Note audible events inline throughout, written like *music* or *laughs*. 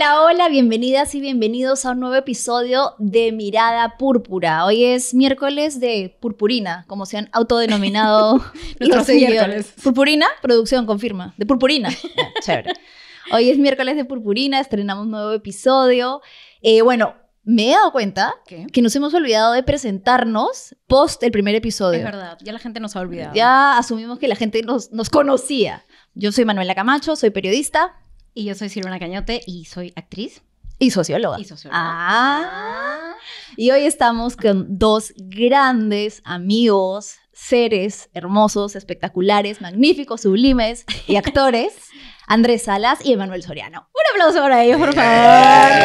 Hola, hola, bienvenidas y bienvenidos a un nuevo episodio de Mirada Púrpura. Hoy es miércoles de Purpurina, como se han autodenominado *laughs* nuestros seguidores. Purpurina, producción, confirma. De Purpurina. *laughs* Ah, chévere. Hoy es miércoles de Purpurina, estrenamos un nuevo episodio. Eh, bueno, me he dado cuenta que nos hemos olvidado de presentarnos post el primer episodio. Es verdad, ya la gente nos ha olvidado. Ya asumimos que la gente nos, nos conocía. Yo soy Manuela Camacho, soy periodista, y yo soy Silvana Cañote y soy actriz. Y socióloga. Y socióloga. Ah, y hoy estamos con dos grandes amigos, seres hermosos, espectaculares, magníficos, sublimes y actores, *laughs* Andrés Salas y Emanuel Soriano. Un aplauso para ellos, por favor.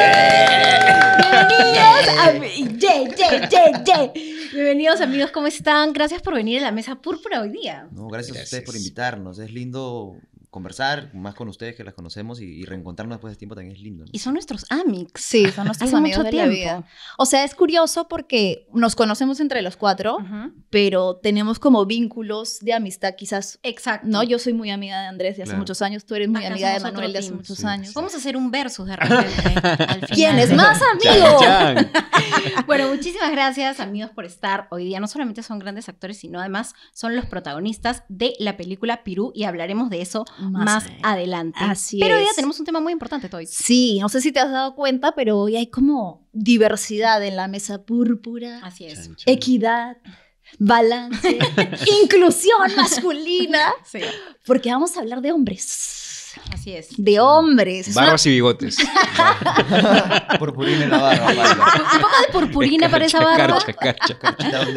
Bienvenidos, Bienvenidos amigos, ¿cómo están? Gracias por venir a la mesa púrpura hoy día. No, gracias. a ustedes por invitarnos. Es lindo conversar más con ustedes que las conocemos y, reencontrarnos después de tiempo también es lindo. Y son nuestros amics. Sí, son nuestros amigos de la vida. O sea, es curioso porque nos conocemos entre los cuatro, pero tenemos como vínculos de amistad quizás. Exacto. No, yo soy muy amiga de Andrés de hace muchos años, tú eres muy amiga de Manuel de hace muchos años. Vamos a hacer un versus de *laughs* repente. ¿Quién es más amigo? *laughs* bueno, muchísimas gracias amigos por estar hoy día. No solamente son grandes actores, sino además son los protagonistas de la película Pirú y hablaremos de eso más, adelante. Así pero hoy ya tenemos un tema muy importante, Toy. Sí, no sé si te has dado cuenta, pero hoy hay como diversidad en la mesa púrpura. Así es. Equidad balance, *laughs* inclusión masculina, sí. porque vamos a hablar de hombres. Así es. De hombres. Barbas y bigotes. *laughs* purpurina en la barba. Un poco de purpurina para esa barba. Carcha, carcha,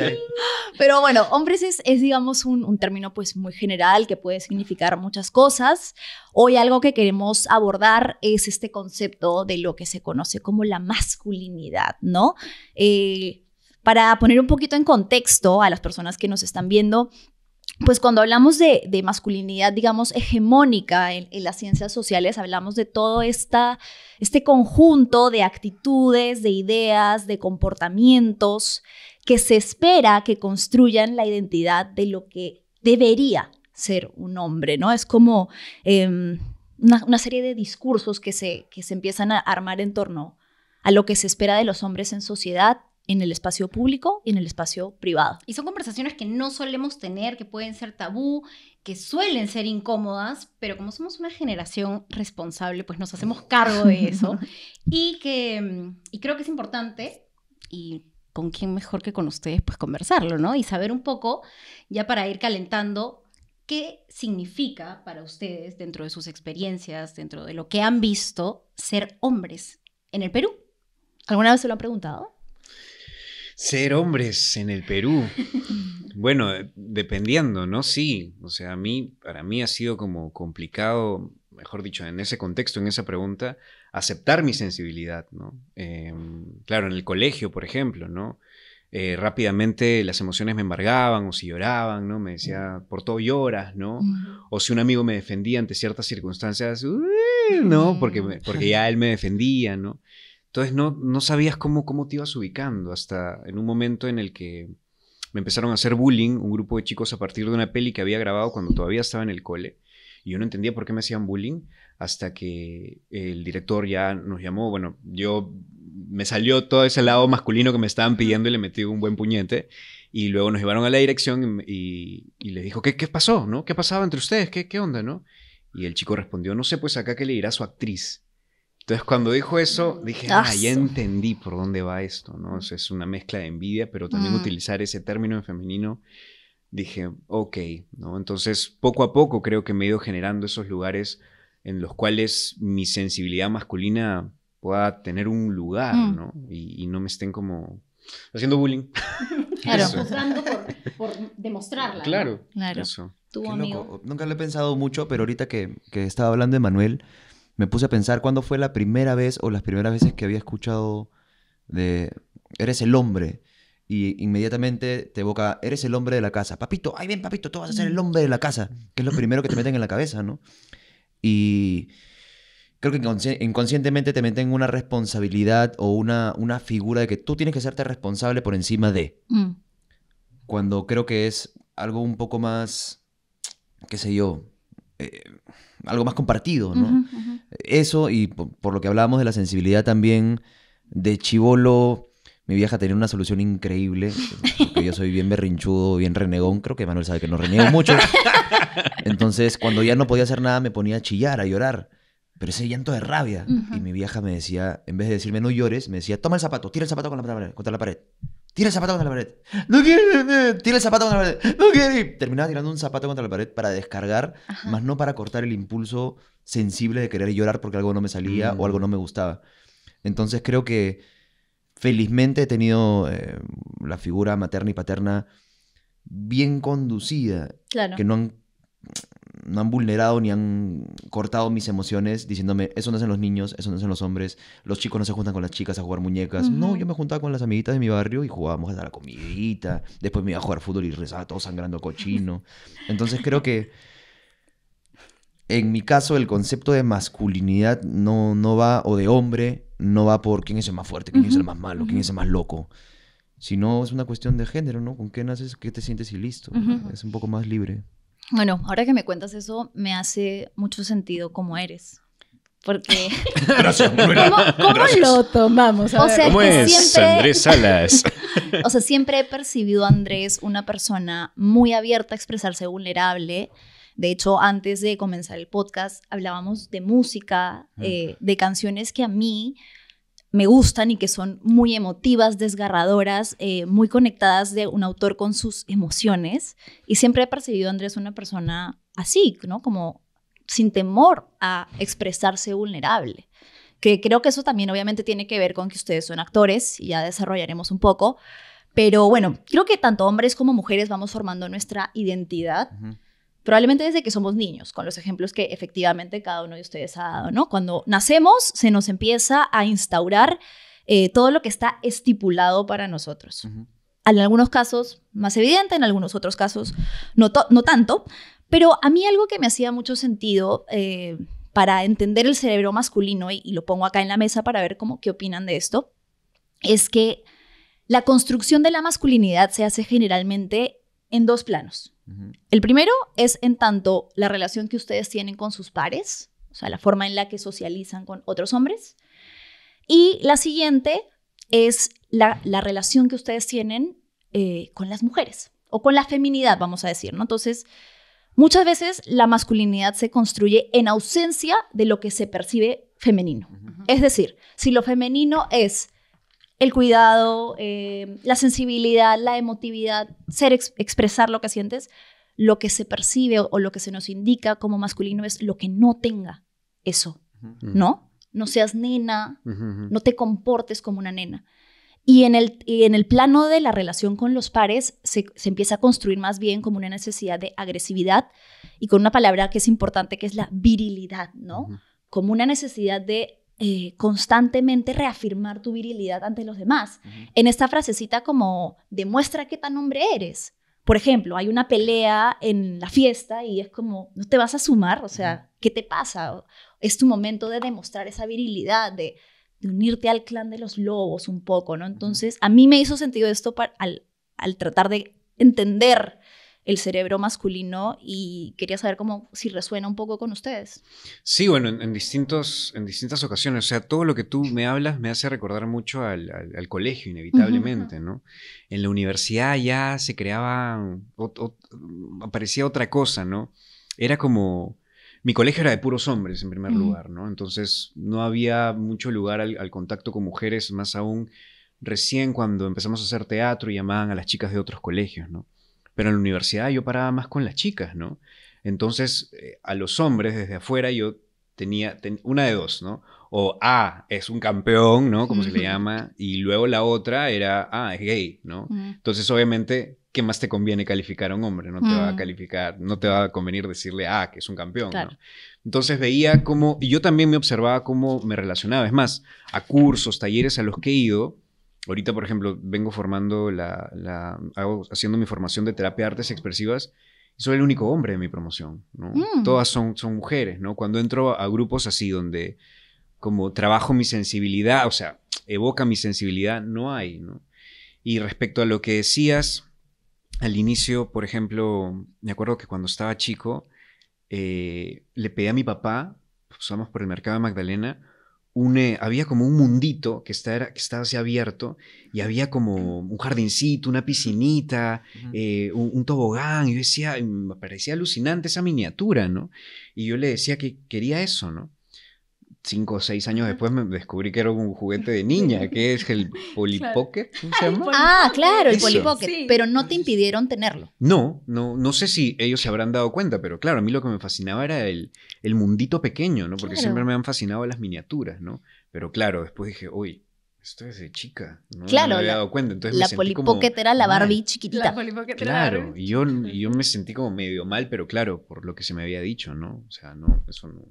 Pero bueno, hombres es, digamos, un, término pues muy general que puede significar muchas cosas. Hoy algo que queremos abordar es este concepto de lo que se conoce como la masculinidad, ¿no? Eh, para poner un poquito en contexto a las personas que nos están viendo, pues cuando hablamos de, masculinidad, digamos, hegemónica en, las ciencias sociales, hablamos de todo este conjunto de actitudes, de ideas, de comportamientos que se espera que construyan la identidad de lo que debería ser un hombre, ¿no? Es como em, una, serie de discursos que se, que se empiezan a armar en torno a lo que se espera de los hombres en sociedad en el espacio público y en el espacio privado. Y son conversaciones que no solemos tener, que pueden ser tabú, que suelen ser incómodas, pero como somos una generación responsable, pues nos hacemos cargo de eso. *laughs* y que mm, y creo que es importante, y con quién mejor que con ustedes, pues conversarlo, ¿no? Y saber un poco, ya para ir calentando, ¿Qué significa para ustedes, dentro de sus experiencias, dentro de lo que han visto, ser hombres en el Perú? ¿Alguna vez se lo han preguntado? Ser hombres en el Perú. *laughs* Bueno, eh, dependiendo, ¿no? Sí, o sea, a mí, para mí ha sido como complicado, mejor dicho, en ese contexto, en esa pregunta, aceptar mi sensibilidad, ¿no? Em, claro, en el colegio, por ejemplo, ¿no? Eh, rápidamente las emociones me embargaban o si lloraban, ¿no? Me decía, por todo lloras, ¿no? O si un amigo me defendía ante ciertas circunstancias, ¿no? Porque, porque ya él me defendía, ¿no? Entonces no, no sabías cómo, cómo te ibas ubicando hasta en un momento en el que me empezaron a hacer bullying un grupo de chicos a partir de una peli que había grabado cuando todavía estaba en el cole. Y yo no entendía por qué me hacían bullying hasta que el director ya nos llamó. Bueno, yo me salió todo ese lado masculino que me estaban pidiendo y le metí un buen puñete. Y luego nos llevaron a la dirección y, le dijo, ¿qué, ¿qué pasó? ¿no? ¿Qué pasaba entre ustedes? ¿Qué, qué onda? ¿no? Y el chico respondió, no sé, pues acá que le dirá su actriz. Entonces, cuando dijo eso, dije, ah, ya entendí por dónde va esto, ¿no? es una mezcla de envidia, pero también mm. utilizar ese término en femenino, dije, ok, ¿no? Entonces, poco a poco creo que me he ido generando esos lugares en los cuales mi sensibilidad masculina pueda tener un lugar, mm. ¿no? Y, no me estén como haciendo bullying. *laughs* Claro. por, por, demostrarla. Claro, claro. Nunca lo he pensado mucho, pero ahorita que, que estaba hablando de Manuel, me puse a pensar cuándo fue la primera vez o las primeras veces que había escuchado de eres el hombre. Y inmediatamente te evoca, eres el hombre de la casa. Papito, ay bien papito, tú vas a ser el hombre de la casa. Que es lo primero que te meten en la cabeza, ¿no? Y creo que inconscientemente te meten una responsabilidad o una, una figura de que tú tienes que serte responsable por encima de. Mm. Cuando creo que es algo un poco más, qué sé yo, eh, algo más compartido, ¿no? Eso, y por, lo que hablábamos de la sensibilidad también, de chivolo, mi vieja tenía una solución increíble, *laughs* porque yo soy bien berrinchudo, bien renegón, creo que Manuel sabe que no reniego mucho. *laughs* Entonces, cuando ya no podía hacer nada, me ponía a chillar, a llorar. Pero ese llanto de rabia. Y mi vieja me decía, en vez de decirme no llores, me decía, toma el zapato, tira el zapato contra la pared. Tira el zapato contra la pared. No quiere. Tira el zapato contra la pared. No quiere. Terminaba tirando un zapato contra la pared para descargar, más no para cortar el impulso sensible de querer llorar porque algo no me salía o algo mm. no me gustaba. Entonces creo que felizmente he tenido eh, la figura materna y paterna bien conducida. Claro. Que no han no han vulnerado ni han cortado mis emociones diciéndome, eso no hacen los niños, eso no hacen los hombres, los chicos no se juntan con las chicas a jugar muñecas. No, yo me juntaba con las amiguitas de mi barrio y jugábamos a la comidita, después me iba a jugar fútbol y rezaba todo sangrando cochino. Entonces creo que en mi caso el concepto de masculinidad no, no va, o de hombre, no va por quién es el más fuerte, quién es el más malo, quién es el más loco. sino es una cuestión de género, ¿no? ¿Con qué naces? ¿Qué te sientes y listo? Es un poco más libre. Bueno, ahora que me cuentas eso, me hace mucho sentido cómo eres. Porque. *laughs* ¿Cómo, cómo lo tomamos? o Sea, ¿Cómo es, siempre... Andrés Salas? *laughs* o sea, siempre he percibido a Andrés una persona muy abierta a expresarse vulnerable. De hecho, antes de comenzar el podcast, hablábamos de música, eh, de canciones que a mí me gustan y que son muy emotivas, desgarradoras, eh, muy conectadas de un autor con sus emociones. Y siempre he percibido a Andrés una persona así, ¿no? Como sin temor a expresarse vulnerable. Que creo que eso también obviamente tiene que ver con que ustedes son actores y ya desarrollaremos un poco. Pero bueno, creo que tanto hombres como mujeres vamos formando nuestra identidad probablemente desde que somos niños, con los ejemplos que efectivamente cada uno de ustedes ha dado, ¿no? Cuando nacemos se nos empieza a instaurar eh, todo lo que está estipulado para nosotros. En algunos casos más evidente, en algunos otros casos no, tanto, pero a mí algo que me hacía mucho sentido eh, para entender el cerebro masculino, y, y lo pongo acá en la mesa para ver cómo, qué opinan de esto, es que la construcción de la masculinidad se hace generalmente en dos planos. El primero es en tanto la relación que ustedes tienen con sus pares, o sea, la forma en la que socializan con otros hombres. Y la siguiente es la, relación que ustedes tienen eh, con las mujeres o con la feminidad, vamos a decir, ¿no? Entonces, muchas veces la masculinidad se construye en ausencia de lo que se percibe femenino. Es decir, si lo femenino es el cuidado, em, la sensibilidad, la emotividad, ser expresar lo que sientes, lo que se percibe o, lo que se nos indica como masculino es lo que no tenga eso, ¿no? No seas nena, no te comportes como una nena. Y en el, en el plano de la relación con los pares se, empieza a construir más bien como una necesidad de agresividad y con una palabra que es importante que es la virilidad, ¿no? Como una necesidad de eh, constantemente reafirmar tu virilidad ante los demás. En esta frasecita como, demuestra qué tan hombre eres. Por ejemplo, hay una pelea en la fiesta y es como, no te vas a sumar, o sea, ¿qué te pasa? Es tu momento de demostrar esa virilidad, de, unirte al clan de los lobos un poco, ¿no? Entonces, a mí me hizo sentido esto al, al tratar de entender el cerebro masculino y quería saber cómo, si resuena un poco con ustedes. Sí, bueno, en, distintos, en distintas ocasiones, o sea, todo lo que tú me hablas me hace recordar mucho al, colegio, inevitablemente, ¿no? En la universidad ya se creaba, aparecía otra cosa, ¿no? Era como mi colegio era de puros hombres en primer lugar, ¿no? Entonces no había mucho lugar al, al, contacto con mujeres, más aún recién cuando empezamos a hacer teatro y llamaban a las chicas de otros colegios, ¿no? Pero en la universidad yo paraba más con las chicas, ¿no? Entonces, eh, a los hombres desde afuera yo tenía una de dos, ¿no? O A ah, es un campeón, ¿no? Como se le llama, y luego la otra era ah, es gay, ¿no? Entonces, obviamente, ¿qué más te conviene calificar a un hombre? No te va a calificar, no te va a convenir decirle ah, que es un campeón, ¿no? Entonces veía cómo, y yo también me observaba cómo me relacionaba, es más, a cursos, talleres a los que he ido, ahorita, por ejemplo, vengo formando la, haciendo mi formación de terapia de artes expresivas y soy el único hombre de mi promoción, mm. Todas son, son mujeres, ¿no? Cuando entro a grupos así donde como trabajo mi sensibilidad, o sea, evoca mi sensibilidad, no hay, ¿no? Y respecto a lo que decías al inicio, por ejemplo, me acuerdo que cuando estaba chico, eh, le pedí a mi papá, pues, vamos por el mercado de Magdalena, eh, había como un mundito que estaba, que así abierto y había como un jardincito, una piscinita, eh, un, tobogán. Y yo decía, me parecía alucinante esa miniatura, ¿no? Y yo le decía que quería eso, ¿no? cinco o seis años después me descubrí que era un juguete de niña, que es el *laughs* polipocket. ¿cómo se llama? Ah, claro, el polipocket. Pero no te impidieron tenerlo. No, no, no sé si ellos se habrán dado cuenta, pero claro, a mí lo que me fascinaba era el, el mundito pequeño, ¿no? Porque siempre me han fascinado las miniaturas, ¿no? Pero claro, después dije, uy, esto es de chica. No, claro, no me había dado cuenta. la polipocket era la Barbie chiquitita. La claro, y yo, yo me sentí como medio mal, pero claro, por lo que se me había dicho, ¿no? O sea, no, eso no.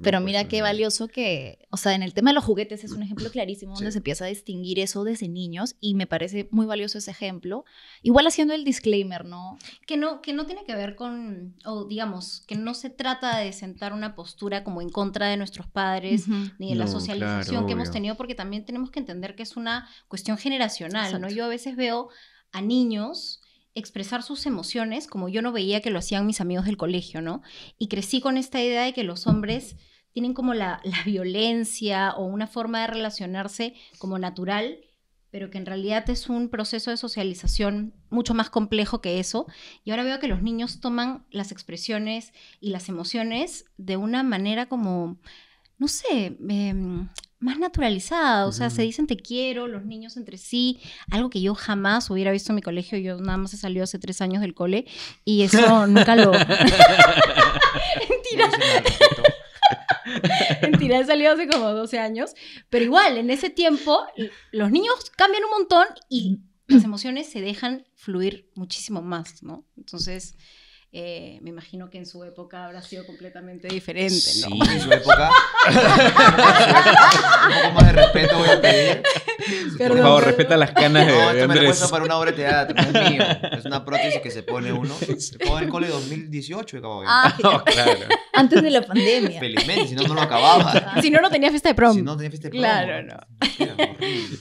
Pero mira qué valioso que, o sea, en el tema de los juguetes es un *clears throat* ejemplo clarísimo donde se empieza a distinguir eso desde niños y me parece muy valioso ese ejemplo. Igual haciendo el disclaimer, ¿no? Que no, que no tiene que ver con, o digamos, que no se trata de sentar una postura como en contra de nuestros padres ni de la socialización que hemos tenido, porque también tenemos que entender que es una cuestión generacional, ¿no? Yo a veces veo a niños expresar sus emociones como yo no veía que lo hacían mis amigos del colegio, ¿no? Y crecí con esta idea de que los hombres tienen como *laughs* la, violencia o una forma de relacionarse como natural, pero que en realidad es un proceso de socialización mucho más complejo que eso. Y ahora veo que los niños toman las expresiones y las emociones de una manera como, no sé, em, más naturalizada, o sea, se dicen te quiero, los niños entre sí, algo que yo jamás hubiera visto en mi colegio, yo nada más he salido hace tres años del cole y eso nunca lo... *laughs* *laughs* *laughs* Mentira. he salido hace como 12 años, pero igual, en ese tiempo los niños cambian un montón y las emociones se dejan fluir muchísimo más, ¿no? Entonces, eh, me imagino que en su época habrá sido completamente diferente, ¿no? Sí, en su época. *laughs* un poco más de respeto voy a pedir. Por favor, respeta las canas de, no, esto me lo para una obra de teatro, es mío. Es una prótesis que se pone uno. Se pone el cole 2018 y Ah, claro. Antes de la pandemia. Felizmente, si no, no lo acababa. Si no, no tenía fiesta de prom. Si no, tenía fiesta de prom. Claro, no. Era horrible.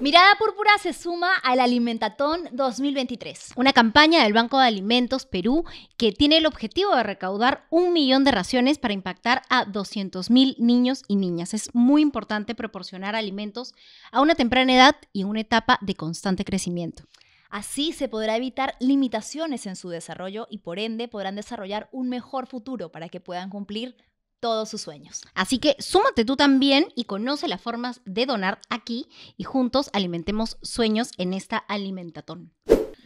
Mirada Púrpura se suma al Alimentatón 2023, una campaña del Banco de Alimentos Perú que tiene el objetivo de recaudar un millón de raciones para impactar a 200.000 niños y niñas. Es muy importante proporcionar alimentos a una temprana edad y en una etapa de constante crecimiento. Así se podrá evitar limitaciones en su desarrollo y por ende podrán desarrollar un mejor futuro para que puedan cumplir todos sus sueños. Así que súmate tú también y conoce las formas de donar aquí y juntos alimentemos sueños en esta alimentatón.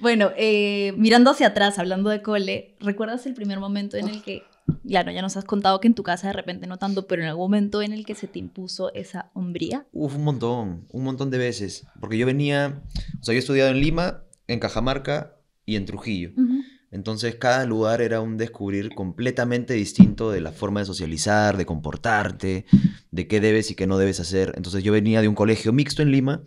Bueno, eh, mirando hacia atrás, hablando de cole, ¿recuerdas el primer momento en el que, claro, ya nos has contado que en tu casa de repente no tanto, pero en algún momento en el que se te impuso esa hombría? Uf, un montón, un montón de veces, porque yo venía, o sea, yo he estudiado en Lima, en Cajamarca y en Trujillo. Entonces cada lugar era un descubrir completamente distinto de la forma de socializar, de comportarte, de qué debes y qué no debes hacer. Entonces yo venía de un colegio mixto en Lima,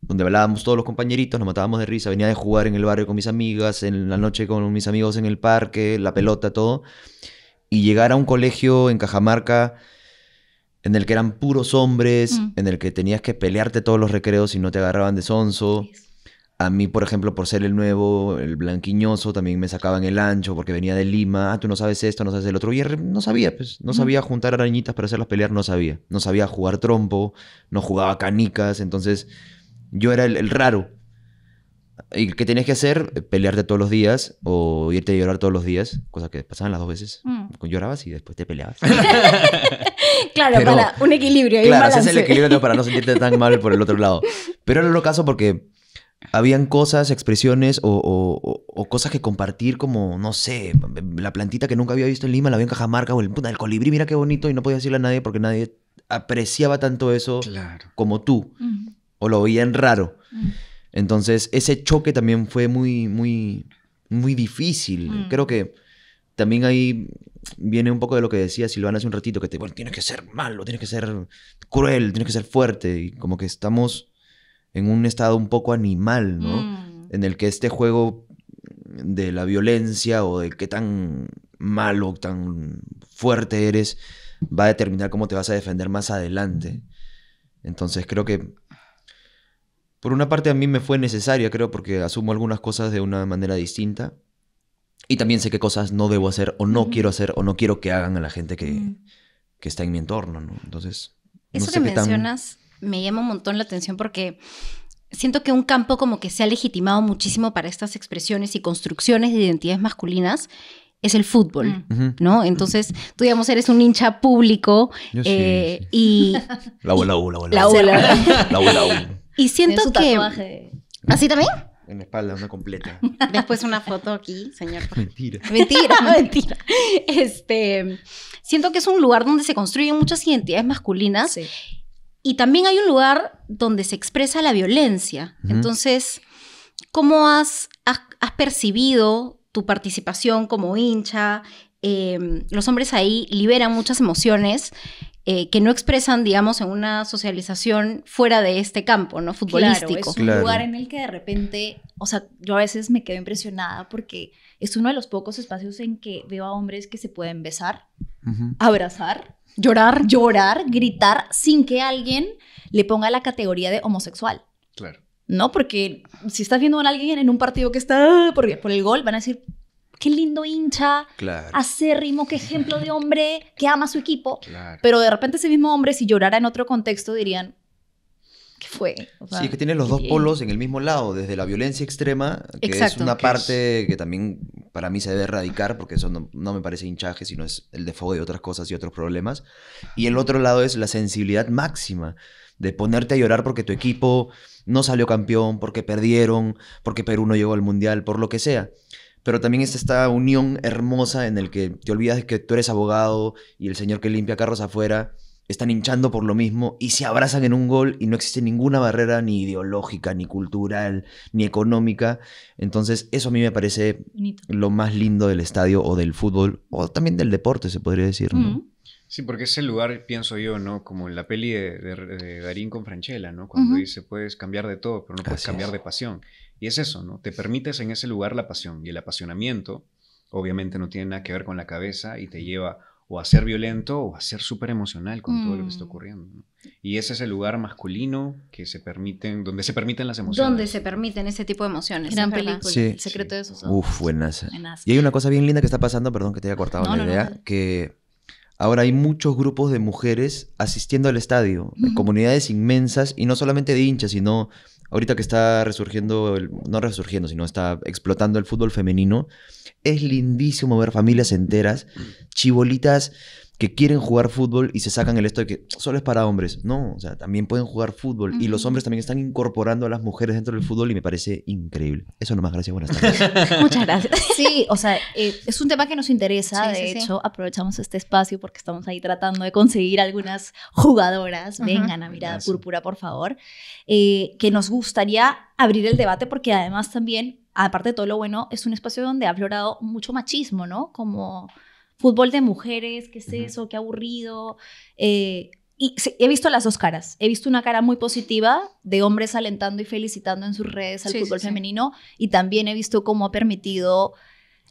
donde hablábamos todos los compañeritos, nos matábamos de risa, venía de jugar en el barrio con mis amigas, en la noche con mis amigos en el parque, la pelota, todo. Y llegar a un colegio en Cajamarca en el que eran puros hombres, mm. en el que tenías que pelearte todos los recreos y no te agarraban de sonso. A mí, por ejemplo, por ser el nuevo, el blanquiñoso, también me sacaban el ancho porque venía de Lima. Ah, tú no sabes esto, no sabes el otro. Y no sabía, pues. No sabía juntar arañitas para hacerlas pelear, no sabía. No sabía jugar trompo, no jugaba canicas. Entonces, yo era el, raro. ¿Y qué tenías que hacer? Pelearte todos los días o irte a llorar todos los días, cosa que pasaban las dos veces. Mm. Llorabas y después te peleabas. *laughs* claro, para un equilibrio. claro, haces es el equilibrio para no sentirte tan mal por el otro lado. Pero era lo caso porque habían cosas, expresiones o, cosas que compartir como, no sé, la plantita que nunca había visto en Lima, la vi en Cajamarca o el, del colibrí, mira qué bonito y no podía decirle a nadie porque nadie apreciaba tanto eso como tú o lo veían raro. Entonces ese choque también fue muy, muy, muy difícil. Creo que también ahí viene un poco de lo que decía Silvana hace un ratito, que te, bueno, tienes que ser malo, tienes que ser cruel, tienes que ser fuerte y como que estamos en un estado un poco animal, ¿no? Mm. En el que este juego de la violencia o de qué tan malo, tan fuerte eres, va a determinar cómo te vas a defender más adelante. Entonces creo que, por una parte a mí me fue necesaria, creo, porque asumo algunas cosas de una manera distinta. Y también sé qué cosas no debo hacer o no quiero hacer o no quiero que hagan a la gente que, mm. está en mi entorno, ¿no? Entonces... Eso no que mencionas me llama un montón la atención porque siento que un campo como que se ha legitimado muchísimo para estas expresiones y construcciones de identidades masculinas es el fútbol, mm. ¿no? Entonces, tú, digamos, eres un hincha público Yo sí, eh, sí. y... La bola, la La u, La Y siento que... ¿Así ¿Ah, también? En la espalda, una completa. Después una foto aquí, señor. Mentira. Mentira, *laughs* mentira. Este, siento que es un lugar donde se construyen muchas identidades masculinas sí. Y también hay un lugar donde se expresa la violencia. Entonces, ¿cómo has, percibido tu participación como hincha? Em, los hombres ahí liberan muchas emociones eh, que no expresan, digamos, en una socialización fuera de este campo, ¿no? Futbolístico. Claro, es un lugar en el que de repente, o sea, yo a veces me quedo impresionada porque es uno de los pocos espacios en que veo a hombres que se pueden besar, abrazar, Llorar. Llorar, gritar, sin que alguien le ponga la categoría de homosexual. Claro. No, porque si estás viendo a alguien en un partido que está ah, por, por el gol, van a decir, qué lindo hincha, claro. acérrimo, qué ejemplo de hombre que ama a su equipo. Claro. Pero de repente ese mismo hombre, si llorara en otro contexto, dirían, sí, que tienes los dos polos en el mismo lado, desde la violencia extrema, que es una parte que también para mí se debe erradicar, porque eso no, me parece hinchaje, sino es el defogo de otras cosas y otros problemas. Y el otro lado es la sensibilidad máxima de ponerte a llorar porque tu equipo no salió campeón, porque perdieron, porque Perú no llegó al mundial, por lo que sea. Pero también es esta unión hermosa en el que te olvidas de que tú eres abogado y el señor que limpia carros afuera están hinchando por lo mismo y se abrazan en un gol y no existe ninguna barrera ni ideológica, ni cultural, ni económica. Entonces eso a mí me parece lo más lindo del estadio o del fútbol o también del deporte, se podría decir, Sí, porque es el lugar, pienso yo, ¿no? Como en la peli de, Darín con Franchella, ¿no? Cuando dice, puedes cambiar de todo, pero no puedes cambiar de pasión. Y es eso, ¿no? Te permites en ese lugar la pasión y el apasionamiento, obviamente no tiene nada que ver con la cabeza y te lleva o a ser violento o a ser súper emocional con todo lo que está mm. ocurriendo. Y ese es el lugar masculino que se permiten, donde se permiten las emociones. Donde se permiten ese tipo de emociones. Gran película. el secreto de sus Uf, buenas. Y hay una cosa bien linda que está pasando, perdón que te haya cortado la idea, que ahora hay muchos grupos de mujeres asistiendo al estadio, comunidades inmensas y no solamente de hinchas, sino ahorita que está resurgiendo, no resurgiendo, sino está explotando el fútbol femenino, es lindísimo ver familias enteras, mm. chibolitas que quieren jugar fútbol y se sacan el esto de que solo es para hombres. No, o sea, también pueden jugar fútbol y los hombres también están incorporando a las mujeres dentro del fútbol y me parece increíble. Eso nomás, gracias, buenas *laughs* tardes. Muchas gracias. Sí, o sea, eh, es un tema que nos interesa, de hecho, aprovechamos este espacio porque estamos ahí tratando de conseguir algunas jugadoras, vengan a Mirada Púrpura, por favor, eh, que nos gustaría abrir el debate porque además también, aparte de todo lo bueno, es un espacio donde ha florado mucho machismo, ¿no? Como fútbol de mujeres, ¿qué es eso? ¿Qué aburrido? Eh, y he visto las dos caras. He visto una cara muy positiva de hombres alentando y felicitando en sus redes al fútbol femenino y también he visto cómo ha permitido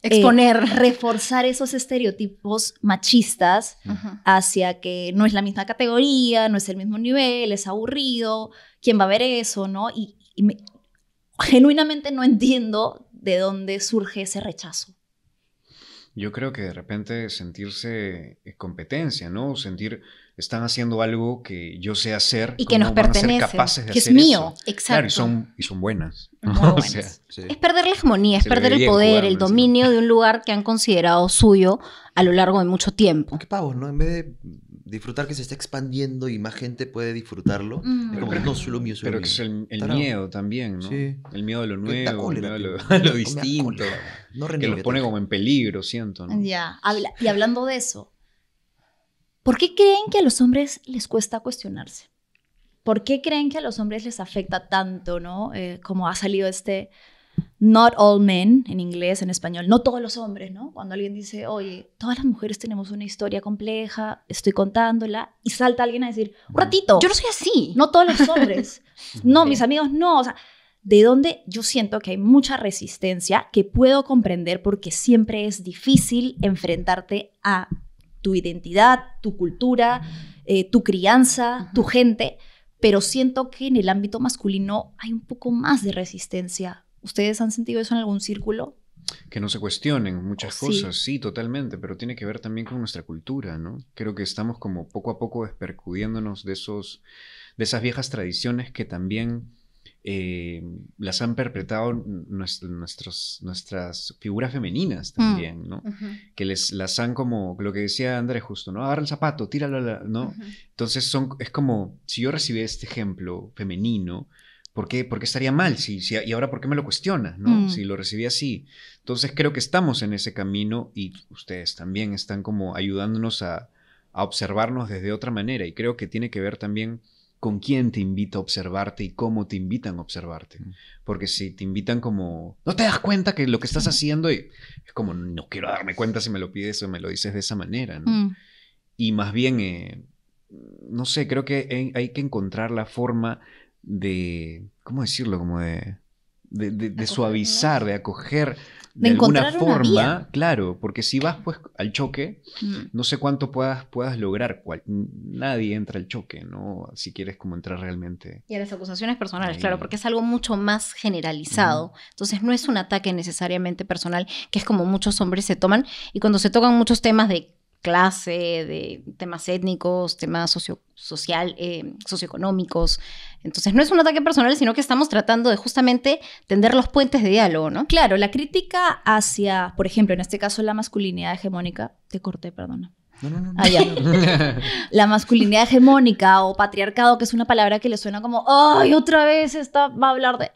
eh, exponer, *laughs* reforzar esos estereotipos machistas hacia que no es la misma categoría, no es el mismo nivel, es aburrido, quién va a ver eso, ¿no? Y, genuinamente no entiendo de dónde surge ese rechazo. Yo creo que de repente sentirse eh, competencia, ¿no? Sentir están haciendo algo que yo sé hacer y que nos pertenece, que es mío, exacto. Claro, y son, buenas. *laughs* Es perder la hegemonía, es perder el poder, el dominio de un lugar que han considerado suyo a lo largo de mucho tiempo. Qué pavos, ¿no? En vez de disfrutar que se está expandiendo y más gente puede disfrutarlo. pero, solo es el, miedo también, ¿no? Sí. El miedo a lo nuevo, a lo, *laughs* distinto. No que los pone como en peligro, siento. Ya, y hablando de eso, ¿por qué creen que a los hombres les cuesta cuestionarse? ¿Por qué creen que a los hombres les afecta tanto, ¿no? Eh, como ha salido este not all men, en inglés, en español, no todos los hombres, ¿no? Cuando alguien dice, oye, todas las mujeres tenemos una historia compleja, estoy contándola, y salta alguien a decir, un ratito, yo no soy así, no todos los hombres, *laughs* no, mis amigos, no, o sea, de donde yo siento que hay mucha resistencia que puedo comprender porque siempre es difícil enfrentarte a tu identidad, tu cultura, eh, tu crianza, tu gente, pero siento que en el ámbito masculino hay un poco más de resistencia ¿Ustedes han sentido eso en algún círculo? Que no se cuestionen muchas oh, cosas, sí. totalmente, pero tiene que ver también con nuestra cultura, ¿no? Creo que estamos como poco a poco despercudiéndonos de, esos, de esas viejas tradiciones que también eh, las han perpetrado nuestras figuras femeninas mm. también, ¿no? Que les, las han como, lo que decía Andrés justo, ¿no? Agarra el zapato, tíralo, ¿no? Entonces son, es como, si yo recibí este ejemplo femenino, ¿Por qué, estaría mal? Si, si, ¿Y ahora por qué me lo cuestiona? ¿no? Mm. Si lo recibí así. Entonces creo que estamos en ese camino y ustedes también están como ayudándonos a, observarnos desde otra manera. Y creo que tiene que ver también con quién te invita a observarte y cómo te invitan a observarte. Mm. Porque si te invitan como, no te das cuenta que lo que estás haciendo y es como, no quiero darme cuenta si me lo pides o me lo dices de esa manera. ¿no? Mm. Y más bien, eh, no sé, creo que hay que encontrar la forma de, ¿cómo decirlo? Como de, de, suavizar, de acoger de, alguna forma, claro, porque si vas pues al choque, mm. no sé cuánto puedas, puedas lograr, cual, nadie entra al choque, ¿no? Si quieres como entrar realmente. Y a las acusaciones personales, claro, porque es algo mucho más generalizado, entonces no es un ataque necesariamente personal, que es como muchos hombres se toman, y cuando se tocan muchos temas de clase, de temas étnicos, temas socio social, eh, socioeconómicos. Entonces no es un ataque personal, sino que estamos tratando de justamente tender los puentes de diálogo, ¿no? Claro, la crítica hacia, por ejemplo, en este caso la masculinidad hegemónica, te corté, perdona. No, no, no, ah, *laughs* la masculinidad hegemónica o patriarcado, que es una palabra que le suena como, ay, otra vez esta va a hablar de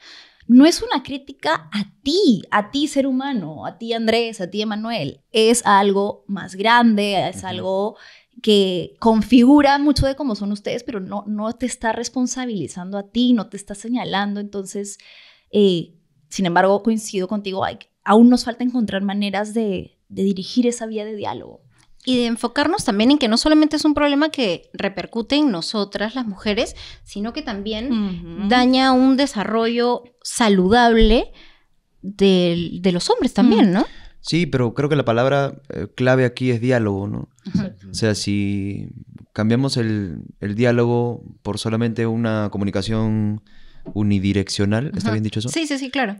no es una crítica a ti, a ti ser humano, a ti Andrés, a ti Emanuel, es algo más grande, es algo que configura mucho de cómo son ustedes, pero no, no te está responsabilizando a ti, no te está señalando, entonces, eh, sin embargo, coincido contigo, aún nos falta encontrar maneras de dirigir esa vía de diálogo y de enfocarnos también en que no solamente es un problema que repercute en nosotras las mujeres, sino que también daña un desarrollo saludable de, los hombres también, ¿no? Sí, pero creo que la palabra eh, clave aquí es diálogo, ¿no? O sea, si cambiamos el, el, diálogo por solamente una comunicación unidireccional. ¿Está bien dicho eso? Sí, sí, sí, claro.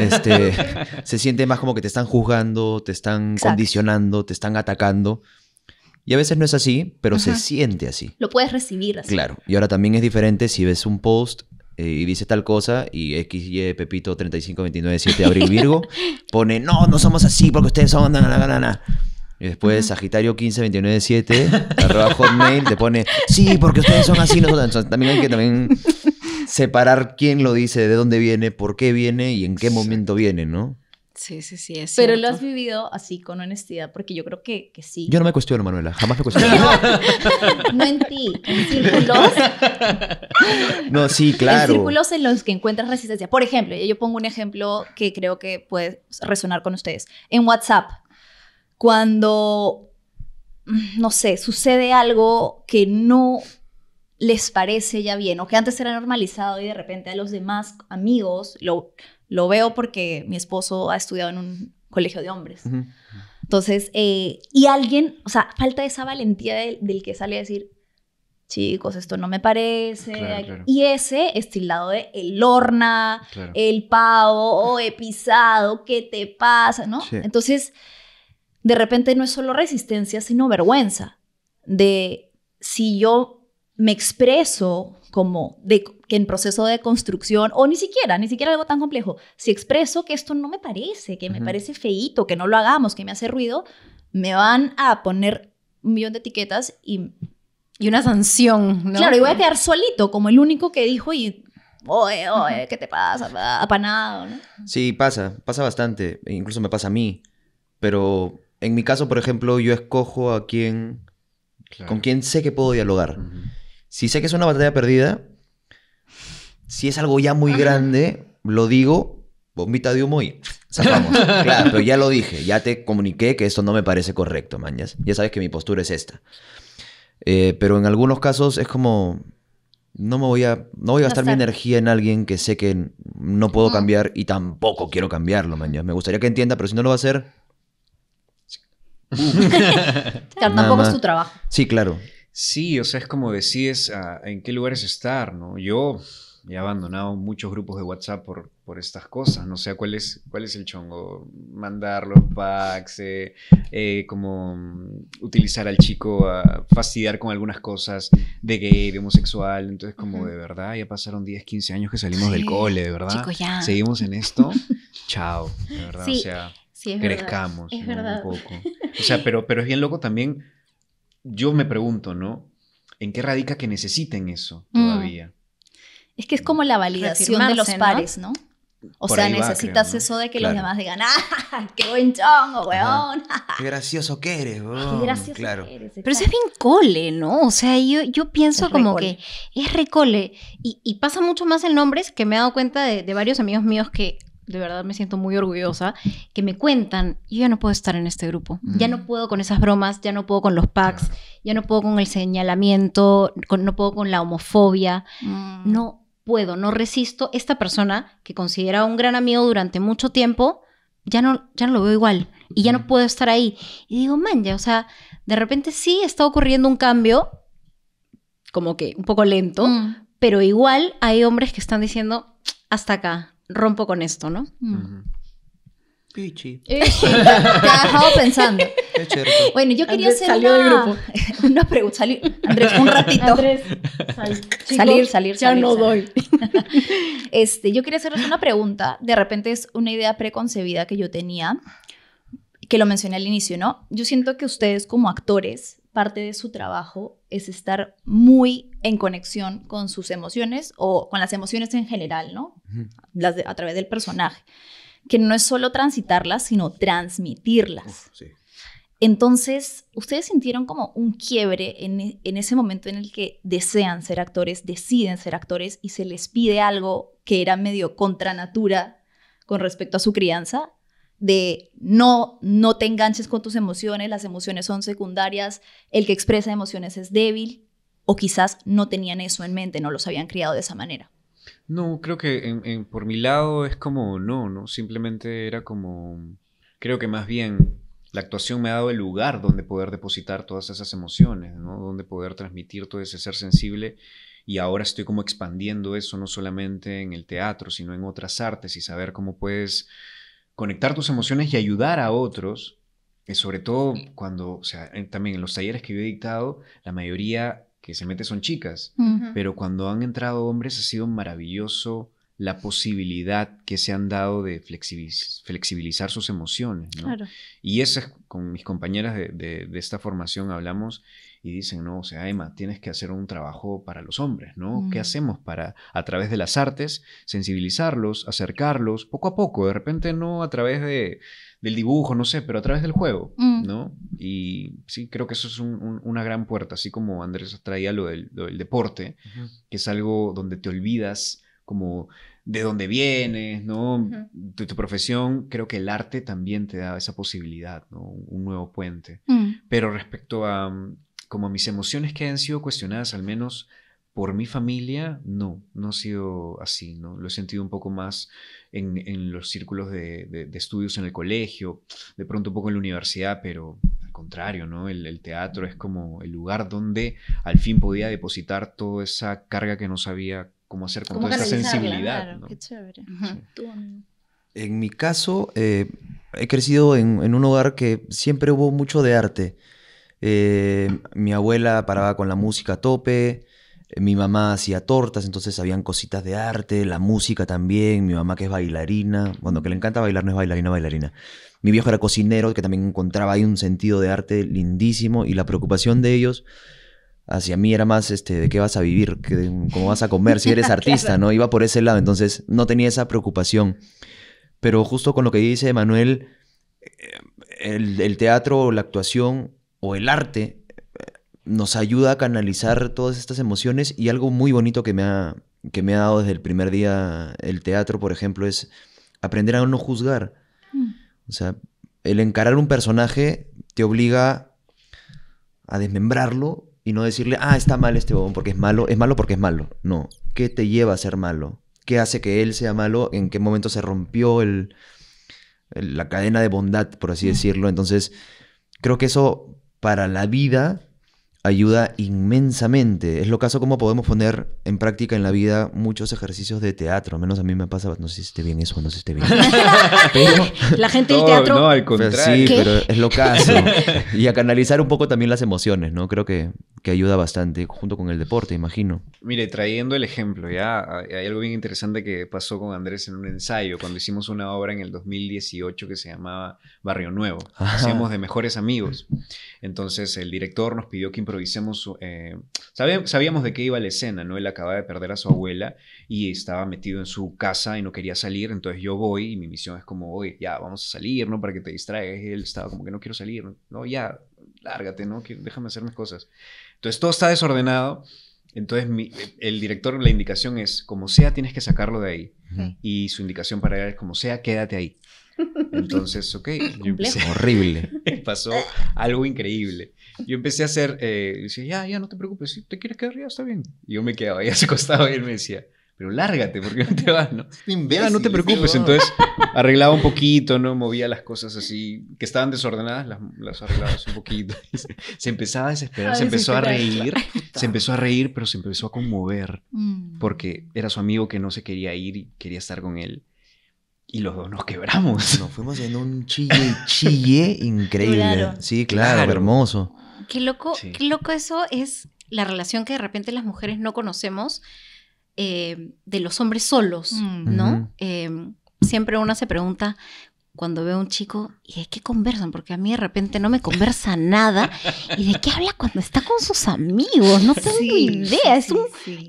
Este, *laughs* se siente más como que te están juzgando, te están condicionando, te están atacando. Y a veces no es así, pero se siente así. Lo puedes recibir así. Claro. Y ahora también es diferente si ves un post eh, y dice tal cosa y XY Pepito 35297 Abril *laughs* Virgo pone, no, no somos así porque ustedes son... Na, la y después Sagitario 15297 arroba hotmail te pone, sí, porque ustedes son así, nosotros. también hay que también separar quién lo dice, de dónde viene, por qué viene y en qué momento viene, ¿no? Sí, sí, sí, Pero lo has vivido así, con honestidad, porque yo creo que, sí. Yo no me cuestiono, Manuela, jamás me cuestiono. no, *laughs* no en ti, en círculos. No, sí, claro. En círculos en los que encuentras resistencia. Por ejemplo, yo pongo un ejemplo que creo que puede resonar con ustedes. En WhatsApp, cuando, no sé, sucede algo que no les parece ya bien o que antes era normalizado y de repente a los demás amigos lo, lo veo porque mi esposo ha estudiado en un colegio de hombres. Entonces, eh, y alguien, o sea, falta esa valentía del, que sale a decir, chicos, esto no me parece. Y ese estilado de el horna, el pavo, o oh, he pisado, ¿qué te pasa? ¿No? Entonces, de repente no es solo resistencia, sino vergüenza. De si yo me expreso como de, que en proceso de construcción, o ni siquiera, ni siquiera algo tan complejo, si expreso que esto no me parece, que me parece feíto, que no lo hagamos, que me hace ruido, me van a poner un millón de etiquetas y... Y una sanción, Claro, y voy a quedar solito, como el único que dijo y oye, oye, ¿qué te pasa? Ah, apanado, ¿no? Sí, pasa, pasa bastante, e incluso me pasa a mí, pero en mi caso, por ejemplo, yo escojo a quien, con quien sé que puedo dialogar. Si sé que es una batalla perdida, si es algo ya muy grande, lo digo, bombita de humo y sacamos. *laughs* claro, pero ya lo dije, ya te comuniqué que esto no me parece correcto, mañas. Ya sabes que mi postura es esta. Eh, pero en algunos casos es como, no me voy a, no voy a gastar mi energía en alguien que sé que no puedo mm. cambiar y tampoco quiero cambiarlo, mañas. Me gustaría que entienda, pero si no lo va a hacer... *laughs* tampoco es tu trabajo. Sí, claro. Sí, o sea, es como decides ah, en qué lugares estar, ¿no? Yo he abandonado muchos grupos de WhatsApp por, estas cosas, no sé cuál es, cuál es el chongo, mandar los packs, eh, eh, como mm, utilizar al chico a fastidiar con algunas cosas de gay, de homosexual, entonces como de verdad, ya pasaron 10, 15 años que salimos del cole, de verdad, ya. seguimos en esto, *laughs* chao, de verdad, o sea, crezcamos un poco. O sea, *laughs* pero, pero es bien loco también yo me pregunto, ¿no? ¿En qué radica que necesiten eso mm. todavía? Es que es como la validación de los pares, ¿no? O sea, necesitas eso de que los demás digan, ¡ah! *laughs* ¡Qué buen chongo, weón! *laughs* ¡Qué gracioso que eres, ¡Qué gracioso claro. eres! Pero eso es bien cole, ¿no? O sea, yo, yo pienso como que es recole. Y, y pasa mucho más en nombres que me he dado cuenta de varios amigos míos que de verdad me siento muy orgullosa, que me cuentan, yo ya no puedo estar en este grupo, ya no mm. puedo con esas bromas, ya no puedo con los packs, ya no puedo con el señalamiento, no puedo con la homofobia, mm. no puedo, no resisto. Esta persona que consideraba un gran amigo durante mucho tiempo, ya no, ya lo veo igual y ya no mm. puedo estar ahí. Y digo, man, ya, o sea, de repente sí está ocurriendo un cambio, como que un poco lento, pero igual hay hombres que están diciendo, hasta acá, rompo con esto, ¿no? Pichi. Te ha dejado pensando. Qué Bueno, yo quería hacer *laughs* una... pregunta. Andrés, un ratito. Andrés, sal... salir, salir, Ya no doy. *laughs* este, yo quería hacerles una pregunta. De repente es una idea preconcebida que yo tenía, que lo mencioné al inicio, ¿no? Yo siento que ustedes como actores, parte de su trabajo es estar muy en conexión con sus emociones o con las emociones en general, ¿no? Las a través del personaje, que no es solo transitarlas, sino transmitirlas. Entonces, ¿ustedes sintieron como un quiebre en, e, en, ese momento en el que desean ser actores, deciden ser actores y se les pide algo que era medio contra natura con respecto a su crianza? de no, no te enganches con tus emociones, las emociones son secundarias, el que expresa emociones es débil, o quizás no tenían eso en mente, no los habían criado de esa manera. No, creo que por mi lado es como, no, no, simplemente era como, creo que más bien la actuación me ha dado el lugar donde poder depositar todas esas emociones, donde poder transmitir todo ese ser sensible y ahora estoy como expandiendo eso no solamente en el teatro, sino en otras artes y saber cómo puedes conectar tus emociones y ayudar a otros, eh, sobre todo cuando, o sea, también en los talleres que yo he dictado, la mayoría que se mete son chicas, pero cuando han entrado hombres ha sido maravilloso la posibilidad que se han dado de flexibilizar sus emociones. ¿no? Y eso con mis compañeras de esta formación hablamos, y dicen, no, o sea, Emma, tienes que hacer un trabajo para los hombres, ¿no? ¿Qué mm. hacemos para, a través de las artes, sensibilizarlos, acercarlos, poco a poco, de repente no a través de, del dibujo, no sé, pero a través del juego, mm. ¿no? Y sí, creo que eso es una gran puerta, así como Andrés traía lo del, deporte, que es algo donde te olvidas como de dónde vienes, ¿no? de tu, profesión, creo que el arte también te da esa posibilidad, ¿no? Un nuevo puente. Mm. Pero respecto a como mis emociones que han sido cuestionadas, al menos por mi familia, no, no ha sido así, ¿no? Lo he sentido un poco más en, los círculos de, estudios en el colegio, de pronto un poco en la universidad, pero al contrario, ¿no? El, teatro es como el lugar donde al fin podía depositar toda esa carga que no sabía cómo hacer con toda esa sensibilidad. qué chévere. en mi caso, eh, he crecido en, en, un hogar que siempre hubo mucho de arte eh, mi abuela paraba con la música a tope, eh, mi mamá hacía tortas, entonces habían cositas de arte, la música también, mi mamá que es bailarina, bueno, que le encanta bailar, no es bailarina, bailarina. Mi viejo era cocinero, que también encontraba ahí un sentido de arte lindísimo y la preocupación de ellos hacia mí era más este, de qué vas a vivir, cómo vas a comer, si eres *laughs* artista, ¿no? Iba por ese lado, entonces no tenía esa preocupación. Pero justo con lo que dice Manuel, eh, el, el teatro, la actuación o el arte eh, nos ayuda a canalizar todas estas emociones y algo muy bonito que me ha, que me ha dado desde el primer día el teatro, por ejemplo, es aprender a no juzgar. Mm. O sea, el encarar un personaje te obliga a desmembrarlo y no decirle, ah, está mal este bobón porque es malo, es malo porque es malo. No, ¿qué te lleva a ser malo? ¿Qué hace que él sea malo? ¿En qué momento se rompió el, la cadena de bondad, por así mm. decirlo? Entonces, creo que eso para la vida ayuda inmensamente. Es lo caso como podemos poner en práctica en la vida muchos ejercicios de teatro. Al menos a mí me pasa, no sé si esté bien eso o no sé si esté bien. *laughs* Pero, la gente del teatro... No, al pues contrario. sí, pero es lo caso. *laughs* Y a canalizar un poco también las emociones, ¿no? Creo que, que ayuda bastante, junto con el deporte, imagino. Mire, trayendo el ejemplo, ya hay algo bien interesante que pasó con Andrés en un ensayo, cuando hicimos una obra en el 2018 que se llamaba Barrio Nuevo. Hacíamos de mejores amigos. Entonces el director nos pidió que improvisáramos improvisemos. Eh, sabíamos de qué iba la escena, ¿no? Él acababa de perder a su abuela y estaba metido en su casa y no quería salir, entonces yo voy y mi misión es como, oye, ya, vamos a salir, ¿no? Para que te distraigas. Y él estaba como que no quiero salir, ¿no? Ya, lárgate, ¿no? Que, déjame hacer mis cosas. Entonces todo está desordenado. Entonces el director, la indicación es, como sea, tienes que sacarlo de ahí. Y su indicación para él es, como sea, quédate ahí. *laughs* Entonces, ok. *laughs* Horrible. *laughs* Pasó algo increíble yo empecé a hacer, eh, decía, ya, ya, no te preocupes, si te quieres quedar ya está bien. Y yo me quedaba se *laughs* acostaba y él me decía, pero lárgate, porque no te vas, ¿no? no te preocupes. Entonces arreglaba un poquito, ¿no? Movía las cosas así, que estaban desordenadas, las, las arreglabas un poquito. *laughs* Se, empezaba a desesperar, se empezó a reír, se empezó a reír, pero se empezó a conmover, mm. porque era su amigo que no se quería ir y quería estar con él. Y los dos nos quebramos. Nos fuimos en un chille, chille *laughs* increíble. Sí, claro, hermoso. Qué loco, qué loco eso es la relación que de repente las mujeres no conocemos eh, de los hombres solos, mm. ¿no? Em, siempre una se pregunta cuando ve a un chico, ¿y de qué conversan? Porque a mí de repente no me conversa *laughs* nada. ¿Y de qué habla cuando está con sus amigos? No tengo idea, es un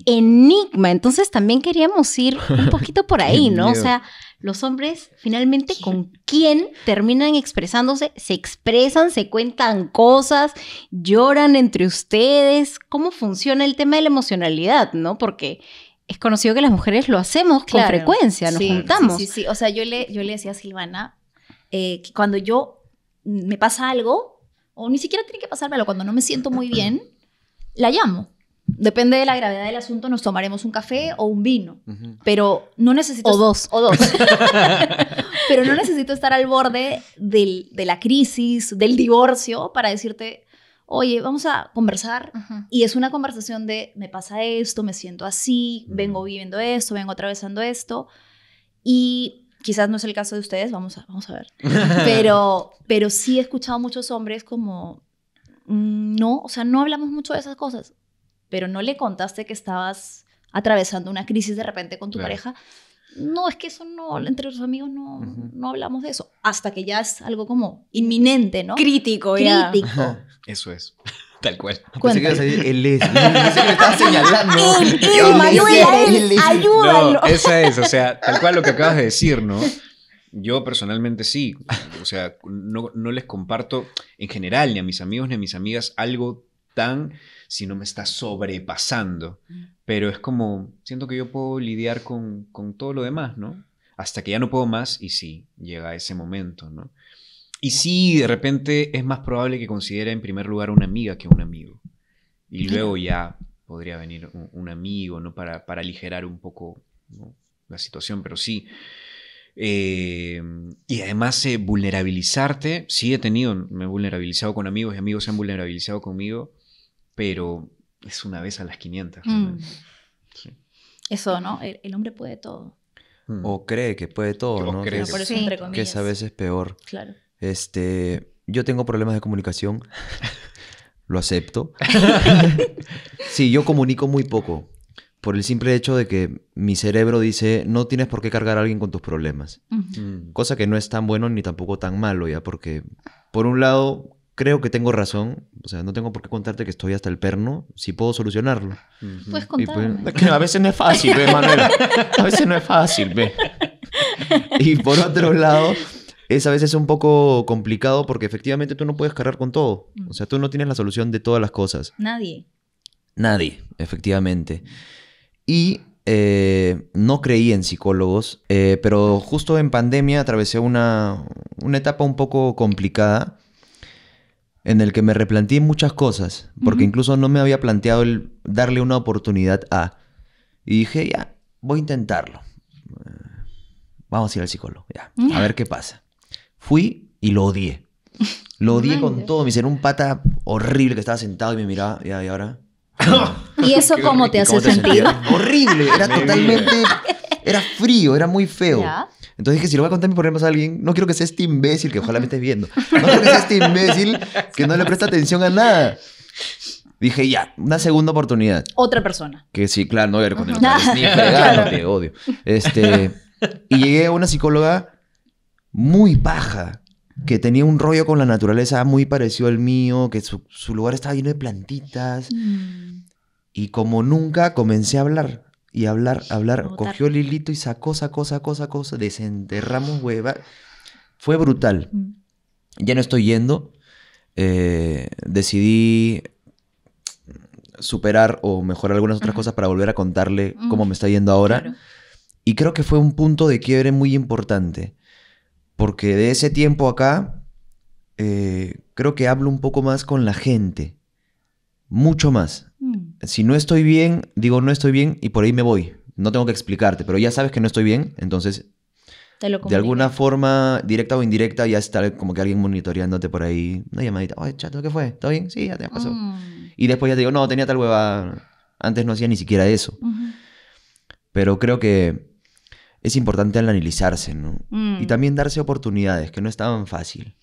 enigma. Entonces también queríamos ir un poquito por *laughs* ahí, ¿no? O sea, los hombres finalmente con quién terminan expresándose, se expresan, se cuentan cosas, lloran entre ustedes, cómo funciona el tema de la emocionalidad, ¿no? Porque es conocido que las mujeres lo hacemos con frecuencia, nos juntamos. Sí, sí, o sea, yo le, yo le decía a Silvana eh, que cuando yo me pasa algo, o ni siquiera tiene que pasármelo, cuando no me siento muy bien, la llamo. Depende de la gravedad del asunto, nos tomaremos un café o un vino, pero no necesito... O dos. O dos. *laughs* pero no necesito estar al borde de la crisis, del divorcio, para decirte, oye, vamos a conversar. Y es una conversación de, me pasa esto, me siento así, vengo viviendo esto, vengo atravesando esto. Y quizás no es el caso de ustedes, vamos a, vamos a ver. *laughs* pero, pero sí he escuchado a muchos hombres como, mm, no, o sea, no hablamos mucho de esas cosas pero no le contaste que estabas atravesando una crisis de repente con tu pareja. No, es que eso no, entre los amigos no, no hablamos de eso. Hasta que ya es algo como inminente, ¿no? Crítico, Crítico. Eso es. *laughs* Tal cual. Pensé que él es. Pensé señalando. ayúdalo. No, esa es, o sea, tal cual lo que acabas de decir, ¿no? Yo personalmente sí. O sea, no, no les comparto en general, ni a mis amigos ni a mis amigas, algo tan si no me está sobrepasando. Mm. Pero es como, siento que yo puedo lidiar con, todo lo demás, ¿no? Hasta que ya no puedo más y sí, llega ese momento, ¿no? Y sí, de repente es más probable que considere en primer lugar una amiga que un amigo. Y luego ya podría venir un, amigo, ¿no? Para, aligerar un poco la situación, pero sí. Eh, y además eh, vulnerabilizarte, sí he tenido, me he vulnerabilizado con amigos y amigos se han vulnerabilizado conmigo, pero es una vez a las 500. Mm. Eso, ¿no? El, hombre puede todo. Mm. O cree que puede todo, ¿no? Cree que, es, sí. que es a veces peor. Claro. Este, yo tengo problemas de comunicación. *laughs* Lo acepto. *laughs* sí, yo comunico muy poco. Por el simple hecho de que mi cerebro dice, no tienes por qué cargar a alguien con tus problemas. Mm. Cosa que no es tan bueno ni tampoco tan malo, ya, porque por un lado, creo que tengo razón. O sea, no tengo por qué contarte que estoy hasta el perno si puedo solucionarlo. Puedes pues, a veces no es fácil, ve, Manuela. A veces no es fácil, ve. Y por otro lado, es a veces un poco complicado porque efectivamente tú no puedes cargar con todo. O sea, tú no tienes la solución de todas las cosas. Nadie. Nadie, efectivamente. Y eh, no creí en psicólogos, eh, pero justo en pandemia atravesé una, una etapa un poco complicada en el que me replanteé muchas cosas, porque incluso no me había planteado el darle una oportunidad a. Y dije, ya, voy a intentarlo. Eh, vamos a ir al psicólogo, ya, a ver qué *laughs* pasa. Fui y lo odié. Lo odié con todo, me hicieron un pata horrible que estaba sentado y me miraba, y ahora. *laughs* ¿Y eso cómo te hace sentir? Horrible, era totalmente. Era frío, era muy feo. Entonces dije, si lo voy a contar mis problemas a alguien, no quiero que sea este imbécil que ojalá me estés viendo. No quiero que sea este imbécil que no le presta atención a nada. Dije, ya, una segunda oportunidad. Otra persona. Que sí, claro, no voy a con el otro. *laughs* te odio. Este, y llegué a una psicóloga muy baja, que tenía un rollo con la naturaleza muy parecido al mío, que su, lugar estaba lleno de plantitas. Mm. Y como nunca comencé a hablar y hablar, hablar. Cogió el hilito y sacó, sacó, sacó, sacó, desenterramos hueva. Fue brutal. Ya no estoy yendo. Eh, decidí superar o mejorar algunas otras cosas para volver a contarle cómo me está yendo ahora. Y creo que fue un punto de quiebre muy importante, porque de ese tiempo acá, eh, creo que hablo un poco más con la gente, mucho más. Mm. Si no estoy bien, digo no estoy bien y por ahí me voy. No tengo que explicarte, pero ya sabes que no estoy bien, entonces de alguna forma, directa o indirecta, ya está como que alguien monitoreándote por ahí. Una llamadita. Oye, chato, ¿qué fue? ¿Todo bien? Sí, ya te pasó. Mm. Y después ya te digo, no, tenía tal hueva. Antes no hacía ni siquiera eso. Pero creo que es importante analizarse, ¿no? Y mm. también darse oportunidades, que no estaban fácil.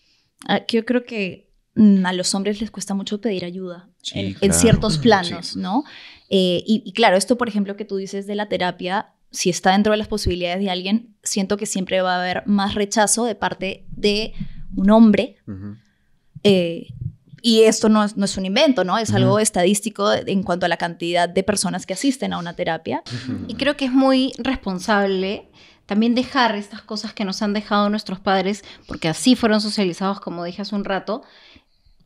Ah, yo creo que Mm, a los hombres les cuesta mucho pedir ayuda en, ciertos planos, ¿no? Eh, y, claro, esto, por ejemplo, que tú dices de la terapia, si está dentro de las posibilidades de alguien, siento que siempre va a haber más rechazo de parte de un hombre. Eh, y esto no es, un invento, ¿no? Es algo estadístico en cuanto a la cantidad de personas que asisten a una terapia. Y creo que es muy responsable también dejar estas cosas que nos han dejado nuestros padres, porque así fueron socializados, como dije hace un rato,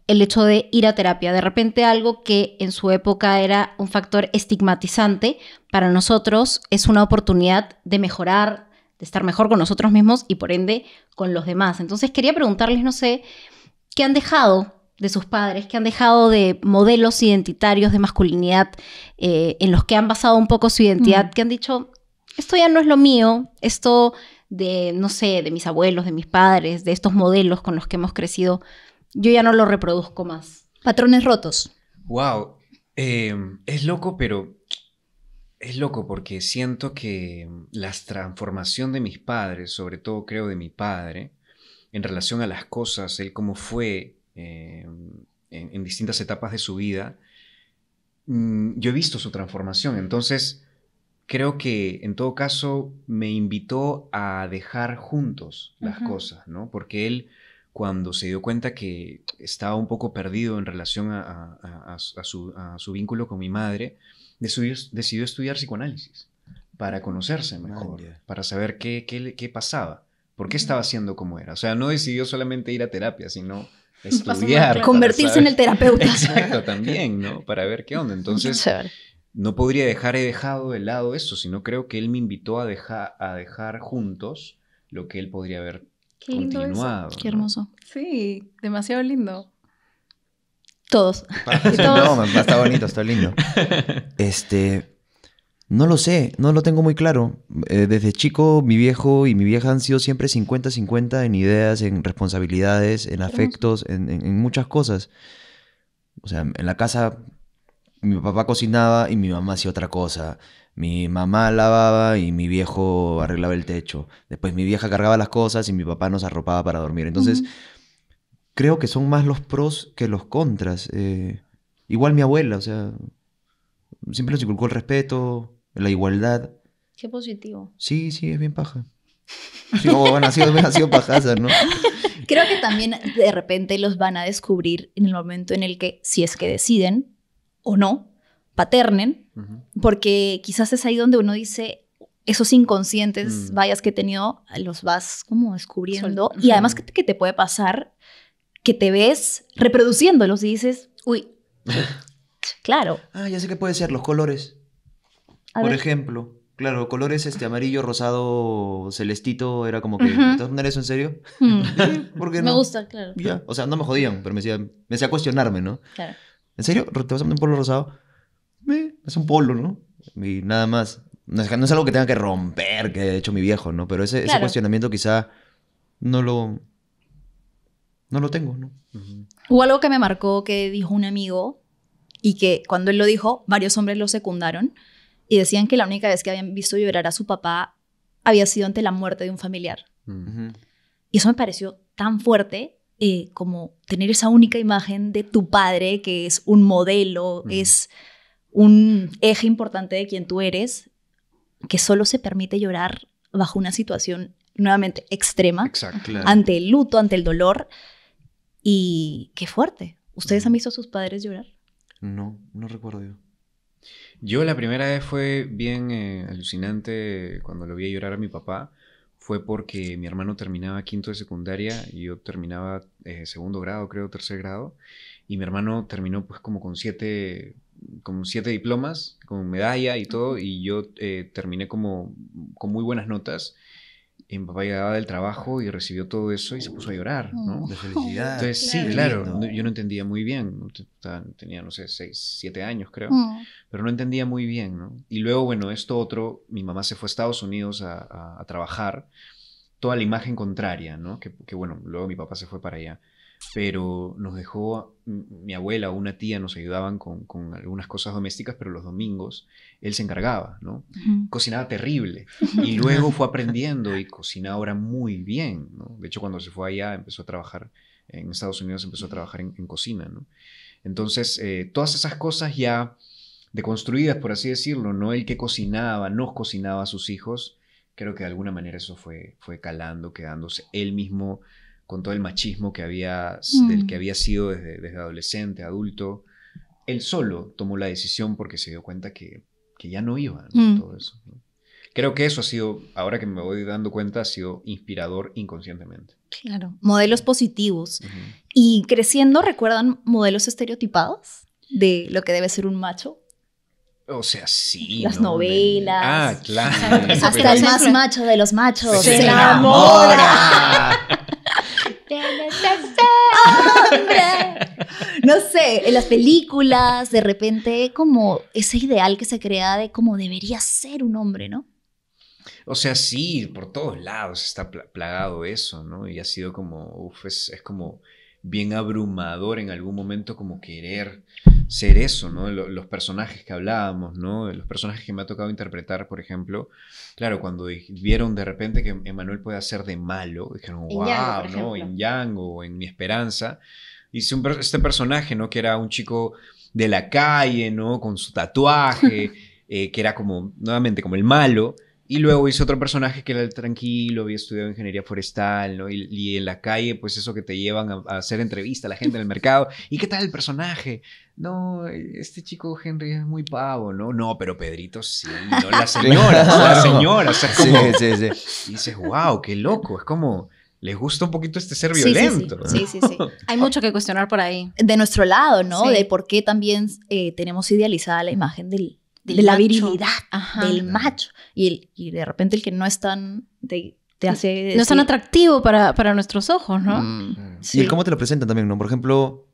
el hecho de ir a terapia. De repente algo que en su época era un factor estigmatizante, para nosotros es una oportunidad de mejorar, de estar mejor con nosotros mismos y por ende con los demás. Entonces quería preguntarles, no sé, ¿qué han dejado de sus padres, ¿Qué han dejado de modelos identitarios de masculinidad eh, en los que han basado un poco su identidad, mm. que han dicho, esto ya no es lo mío, esto de, no sé, de mis abuelos, de mis padres, de estos modelos con los que hemos crecido, yo ya no lo reproduzco más. Patrones rotos. Wow. Eh, es loco, pero es loco porque siento que la transformación de mis padres, sobre todo creo de mi padre, en relación a las cosas, él cómo fue eh, en, distintas etapas de su vida, mm, yo he visto su transformación. Entonces, creo que en todo caso me invitó a dejar juntos las cosas, ¿no? Porque él cuando se dio cuenta que estaba un poco perdido en relación a, su, vínculo con mi madre, decidió, estudiar psicoanálisis para conocerse ah, mejor, para saber qué, pasaba, por qué estaba haciendo como era. O sea, no decidió solamente ir a terapia, sino *laughs* estudiar. Convertirse en el terapeuta. Exacto, también, ¿no? Para ver qué onda. *laughs* Entonces, no podría dejar, he dejado de lado eso, sino creo que él me invitó a, a dejar juntos lo que él podría haber Qué lindo Qué hermoso. Sí, demasiado lindo. Todos. *laughs* está bonito, está lindo. *laughs* Este, no lo sé, no lo tengo muy claro. Eh, desde chico, mi viejo y mi vieja han sido siempre 50-50 en ideas, en responsabilidades, en afectos, en, muchas cosas. O sea, en la casa mi papá cocinaba y mi mamá hacía otra cosa. Mi mamá lavaba y mi viejo arreglaba el techo. Después mi vieja cargaba las cosas y mi papá nos arropaba para dormir. Entonces, creo que son más los pros que los contras. Eh, igual mi abuela, o sea, siempre nos inculcó el respeto, la igualdad. Qué positivo. Sí, sí, es bien paja. Sí, oh, ¿no? *laughs* Creo que también de repente los van a descubrir en el momento en el que, si es que deciden o no, paternen, porque quizás es ahí donde uno dice, esos inconscientes, mm. vallas vayas que he tenido, los vas como descubriendo. y además que te, puede pasar que te ves reproduciéndolos y dices, uy, *laughs* claro. Ah, ya sé que puede ser, los colores. Por ejemplo, claro, colores este amarillo, rosado, celestito, era como que, ¿te vas a poner eso en serio? Mm. *laughs* no? Me gusta, claro. o sea, no me jodían, pero me hacía, me hacía cuestionarme, ¿no? Claro. ¿En serio? ¿Te vas a poner un polo rosado? es un polo, ¿no? Y nada más. No es, algo que tenga que romper, que de hecho mi viejo, ¿no? Pero ese, ese cuestionamiento quizá no lo, no lo tengo, ¿no? Hubo algo que me marcó que dijo un amigo y que cuando él lo dijo, varios hombres lo secundaron y decían que la única vez que habían visto llorar a su papá había sido ante la muerte de un familiar. Y eso me pareció tan fuerte eh, como tener esa única imagen de tu padre que es un modelo, es un eje importante de quien tú eres, que solo se permite llorar bajo una situación nuevamente extrema, Exacto, ante el luto, ante el dolor. Y qué fuerte. ¿Ustedes han visto a sus padres llorar? No, no recuerdo yo. Yo la primera vez fue bien eh, alucinante cuando lo vi llorar a mi papá. Fue porque mi hermano terminaba quinto de secundaria y yo terminaba eh, segundo grado, creo, tercer grado. Y mi hermano terminó pues como con siete con siete diplomas, con medalla y todo, y yo eh, terminé como, con muy buenas notas. Y mi papá llegaba del trabajo y recibió todo eso y se puso a llorar, oh. ¿no? De felicidad. Entonces, sí, claro, yo no entendía muy bien. Tenía, no sé, seis, siete años, creo. Mm. Pero no entendía muy bien, ¿no? Y luego, bueno, esto otro, mi mamá se fue a Estados Unidos a, trabajar. Toda la imagen contraria, ¿no? que, bueno, luego mi papá se fue para allá pero nos dejó, mi abuela o una tía nos ayudaban con, algunas cosas domésticas, pero los domingos él se encargaba, ¿no? Cocinaba terrible *laughs* y luego fue aprendiendo y cocina ahora muy bien, ¿no? De hecho, cuando se fue allá empezó a trabajar en Estados Unidos, empezó a trabajar en, cocina, ¿no? Entonces, eh, todas esas cosas ya deconstruidas, por así decirlo, ¿no? El que cocinaba, nos cocinaba a sus hijos, creo que de alguna manera eso fue, fue calando, quedándose él mismo con todo el machismo que había, del que mm. había sido desde, adolescente, adulto. Él solo tomó la decisión porque se dio cuenta que, ya no iba mm. todo eso. Creo que eso ha sido, ahora que me voy dando cuenta, ha sido inspirador inconscientemente. Claro, modelos positivos. ¿Y creciendo recuerdan modelos estereotipados de lo que debe ser un macho? O sea, sí. Las novelas. Ah, claro. Hasta el más macho de los machos. se enamora. *laughs* No sé, en las películas, de repente, como ese ideal que se crea de cómo debería ser un hombre, ¿no? O sea, sí, por todos lados está plagado eso, ¿no? Y ha sido como, uf, es como bien abrumador en algún momento como querer ser eso, ¿no? Los personajes que hablábamos, ¿no? Los personajes que me ha tocado interpretar, por ejemplo, claro, cuando vieron de repente que Emanuel puede hacer de malo, dijeron, wow, ¿no? En Yang o en Mi Esperanza, hice este personaje, ¿no? Que era un chico de la calle, ¿no? Con su tatuaje, *laughs* eh, que era como, nuevamente, como el malo. Y luego hice otro personaje que era el tranquilo, había estudiado ingeniería forestal, ¿no? Y, en la calle, pues eso que te llevan a, hacer entrevista a la gente en el *laughs* mercado. ¿Y qué tal el personaje? No, este chico Henry es muy pavo, ¿no? No, pero Pedrito sí, ¿no? La señora, *laughs* la señora. Y dices, wow, qué loco, es como les gusta un poquito este ser violento. Sí, sí, sí. *laughs* Hay mucho que cuestionar por ahí. De nuestro lado, ¿no? De por qué también eh, tenemos idealizada la imagen del, de la virilidad, del macho. Y, de repente el que no es tan... Te, hace... No es tan atractivo para, nuestros ojos, ¿no? Mm. Mm. Y el cómo te lo presentan también, ¿no? Por ejemplo,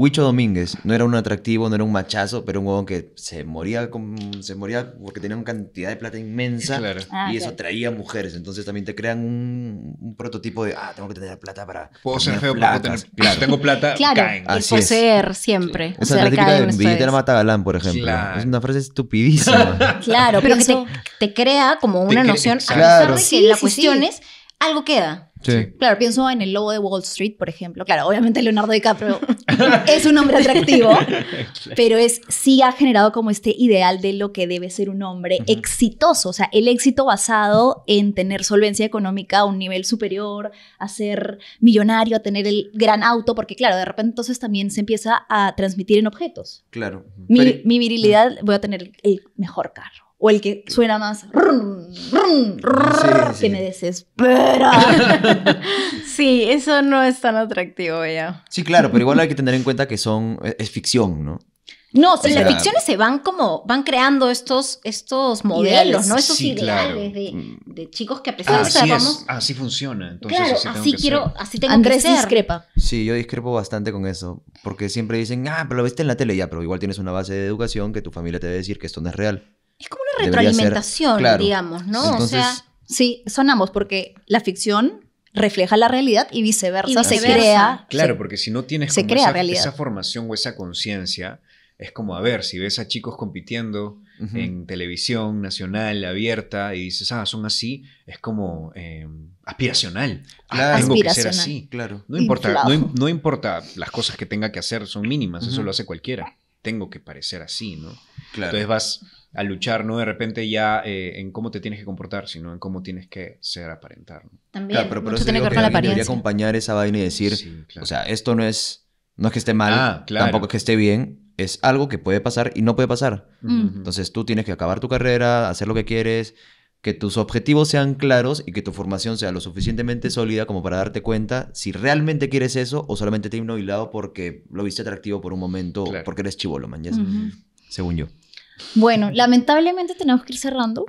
Huicho Domínguez no era un atractivo, no era un machazo, pero un huevón que se moría, con, se moría porque tenía una cantidad de plata inmensa ah, y eso traía mujeres. Entonces también te crean un, prototipo de, ah, tengo que tener plata para. Puedo ser feo, para tener, tengo plata, claro, caen. poseer siempre. Esa es la típica de billetera por ejemplo. Es una frase estupidísima. *laughs* claro, pero que te, crea como una noción. A pesar de que la cuestión es algo queda. Claro, pienso en el lobo de Wall Street, por ejemplo. Claro, obviamente Leonardo DiCaprio *laughs* es un hombre atractivo, *laughs* pero es sí ha generado como este ideal de lo que debe ser un hombre exitoso, o sea, el éxito basado en tener solvencia económica a un nivel superior, a ser millonario, a tener el gran auto, porque claro, de repente entonces también se empieza a transmitir en objetos. Claro. mi virilidad, voy a tener el mejor carro o el que suena más que me desespera. sí, eso no es tan atractivo ya. Sí, claro, pero igual hay que tener en cuenta que son es ficción, ¿no? No, las ficciones se van como, van creando estos, estos modelos, ¿no? Estos ideales de, chicos que a pesar de ser. así funciona. Entonces, claro, así, quiero, así tengo que discrepa. Sí, yo discrepo bastante con eso, porque siempre dicen, ah, pero lo viste en la tele ya, pero igual tienes una base de educación que tu familia te debe decir que esto no es real. Es como una retroalimentación, digamos, ¿no? o sea, sí, son ambos, porque la ficción refleja la realidad y viceversa, se crea. Claro, porque si no tienes esa, formación o esa conciencia, es como, a ver, si ves a chicos compitiendo en televisión nacional, abierta, y dices, ah, son así, es como eh, aspiracional. Claro. Ah, tengo que ser así. Claro. No importa, no, importa las cosas que tenga que hacer, son mínimas, eso lo hace cualquiera. Tengo que parecer así, ¿no? Claro. Entonces vas a luchar, no de repente ya eh, en cómo te tienes que comportar, sino en cómo tienes que ser aparentar. También, claro, pero, pero tiene que acompañar esa vaina y decir, o sea, esto no es, no es que esté mal, ah, tampoco es que esté bien, es algo que puede pasar y no puede pasar. Entonces tú tienes que acabar tu carrera, hacer lo que quieres, que tus objetivos sean claros y que tu formación sea lo suficientemente sólida como para darte cuenta si realmente quieres eso o solamente te he porque lo viste atractivo por un momento o porque eres chivo lo Yes. Según yo. Bueno, lamentablemente tenemos que ir cerrando.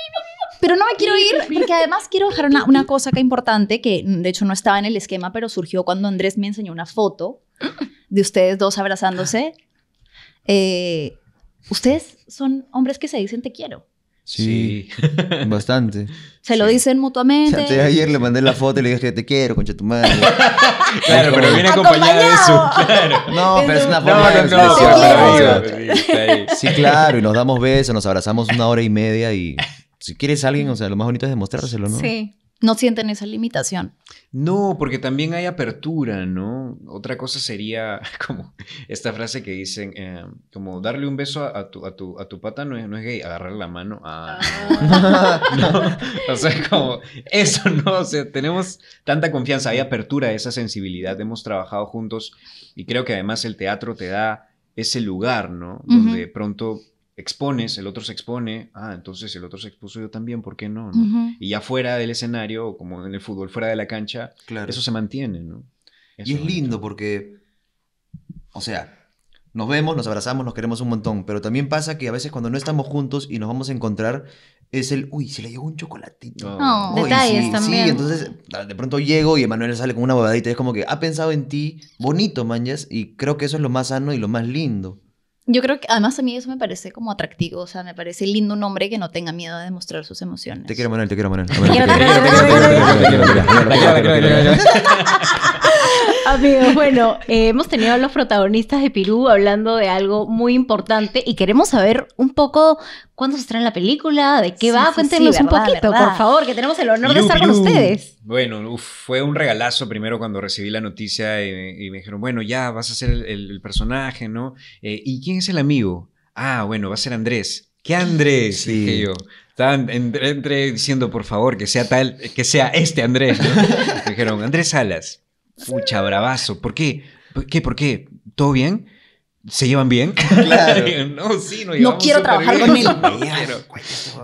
*laughs* Pero no me quiero ir porque además quiero dejar una, cosa que importante que de hecho no estaba en el esquema, pero surgió cuando Andrés me enseñó una foto de ustedes dos abrazándose. Eh, ustedes son hombres que se dicen te quiero. Sí, *laughs* bastante. Se lo dicen mutuamente. ayer le mandé la foto y le dije, te quiero, concha tu madre. *laughs* claro, pero viene acompañada de eso. Claro. No, pero es una forma de Sí, claro, y nos damos besos, nos abrazamos una hora y media y si quieres a alguien, o sea, lo más bonito es demostrárselo, ¿no? Sí no sienten esa limitación. No, porque también hay apertura, ¿no? Otra cosa sería *laughs* como esta frase que dicen, em, como darle un beso a, tu, pata no es, no es gay, agarrar la mano a... Ah. *laughs* No, o sea, como eso, ¿no? O sea, tenemos tanta confianza, hay apertura, esa sensibilidad, hemos trabajado juntos y creo que además el teatro te da ese lugar, ¿no? Donde pronto expones, el otro se expone, ah, entonces el otro se expuso yo también, ¿por qué no? Y ya fuera del escenario, como en el fútbol, fuera de la cancha, claro. eso se mantiene, ¿no? y es lindo porque, o sea, nos vemos, nos abrazamos, nos queremos un montón, pero también pasa que a veces cuando no estamos juntos y nos vamos a encontrar, es el, uy, se le llegó un chocolatito. No, detalles sí, también. entonces de pronto llego y Emanuel sale con una bobadita es como que ha pensado en ti, bonito, manjas, y creo que eso es lo más sano y lo más lindo. Yo creo que además a mí eso me parece como atractivo, o sea, me parece lindo un hombre que no tenga miedo de demostrar sus emociones. Te quiero Manuel, te quiero Manuel. Amigos, bueno, eh, hemos tenido a los protagonistas de Pirú hablando de algo muy importante y queremos saber un poco cuándo se estrena la película, de qué va. Cuéntenos un poquito, por favor, que tenemos el honor de estar con ustedes. Bueno, fue un regalazo primero cuando recibí la noticia y, me dijeron, bueno, ya vas a ser el, personaje, ¿no? Eh, ¿Y quién es el amigo? Ah, bueno, va a ser Andrés. ¿Qué Andrés? Dije yo. Estaban entre, diciendo, por favor, que sea tal, que sea este Andrés. ¿no? *laughs* Dijeron, Andrés Salas. Pucha, bravazo. ¿Por qué? ¿Por qué? ¿Por qué? ¿Todo bien? ¿Se llevan bien? *laughs* *laughs* Claro. no, sí, No quiero trabajar con *laughs* él.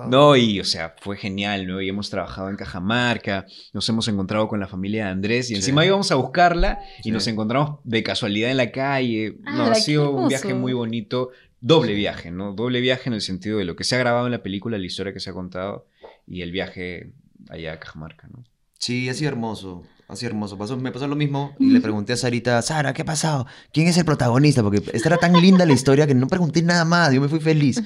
No, y o sea, fue genial, ¿no? Y hemos trabajado en Cajamarca, nos hemos encontrado con la familia de Andrés y encima íbamos a buscarla y nos encontramos de casualidad en la calle. Ah, no, ha sido un viaje muy bonito, doble viaje, ¿no? Doble viaje en el sentido de lo que se ha grabado en la película, la historia que se ha contado y el viaje allá a Cajamarca, ¿no? Sí, ha sido hermoso. Así hermoso. Pasó, me pasó lo mismo y le pregunté a Sarita, Sara, ¿qué ha pasado? ¿Quién es el protagonista? Porque esta era tan linda la historia que no pregunté nada más. Yo me fui feliz.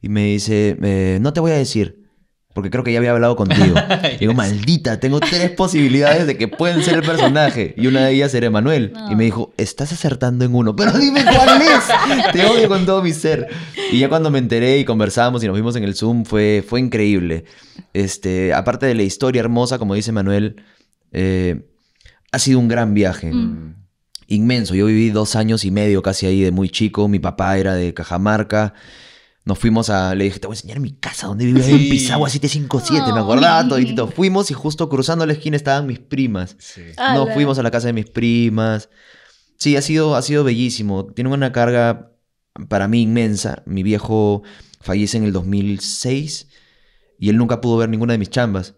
Y me dice, no te voy a decir. Porque creo que ya había hablado contigo. Y *laughs* digo, maldita, tengo tres posibilidades de que pueden ser el personaje. Y una de ellas era Manuel Y me dijo, estás acertando en uno. Pero dime cuál es. Te odio con todo mi ser. Y ya cuando me enteré y conversamos y nos vimos en el Zoom, fue, fue increíble. Este, aparte de la historia hermosa, como dice Manuel, eh, ha sido un gran viaje. Mm. Inmenso. Yo viví dos años y medio casi ahí de muy chico. Mi papá era de Cajamarca. Nos fuimos a. Le dije, te voy a enseñar mi casa, donde vivía en Pisagua 757. me acordaba todo. Fuimos y justo cruzando la esquina estaban mis primas. Nos fuimos a la casa de mis primas. Sí, ha sido, ha sido bellísimo. Tiene una carga para mí inmensa. Mi viejo fallece en el 2006 y él nunca pudo ver ninguna de mis chambas.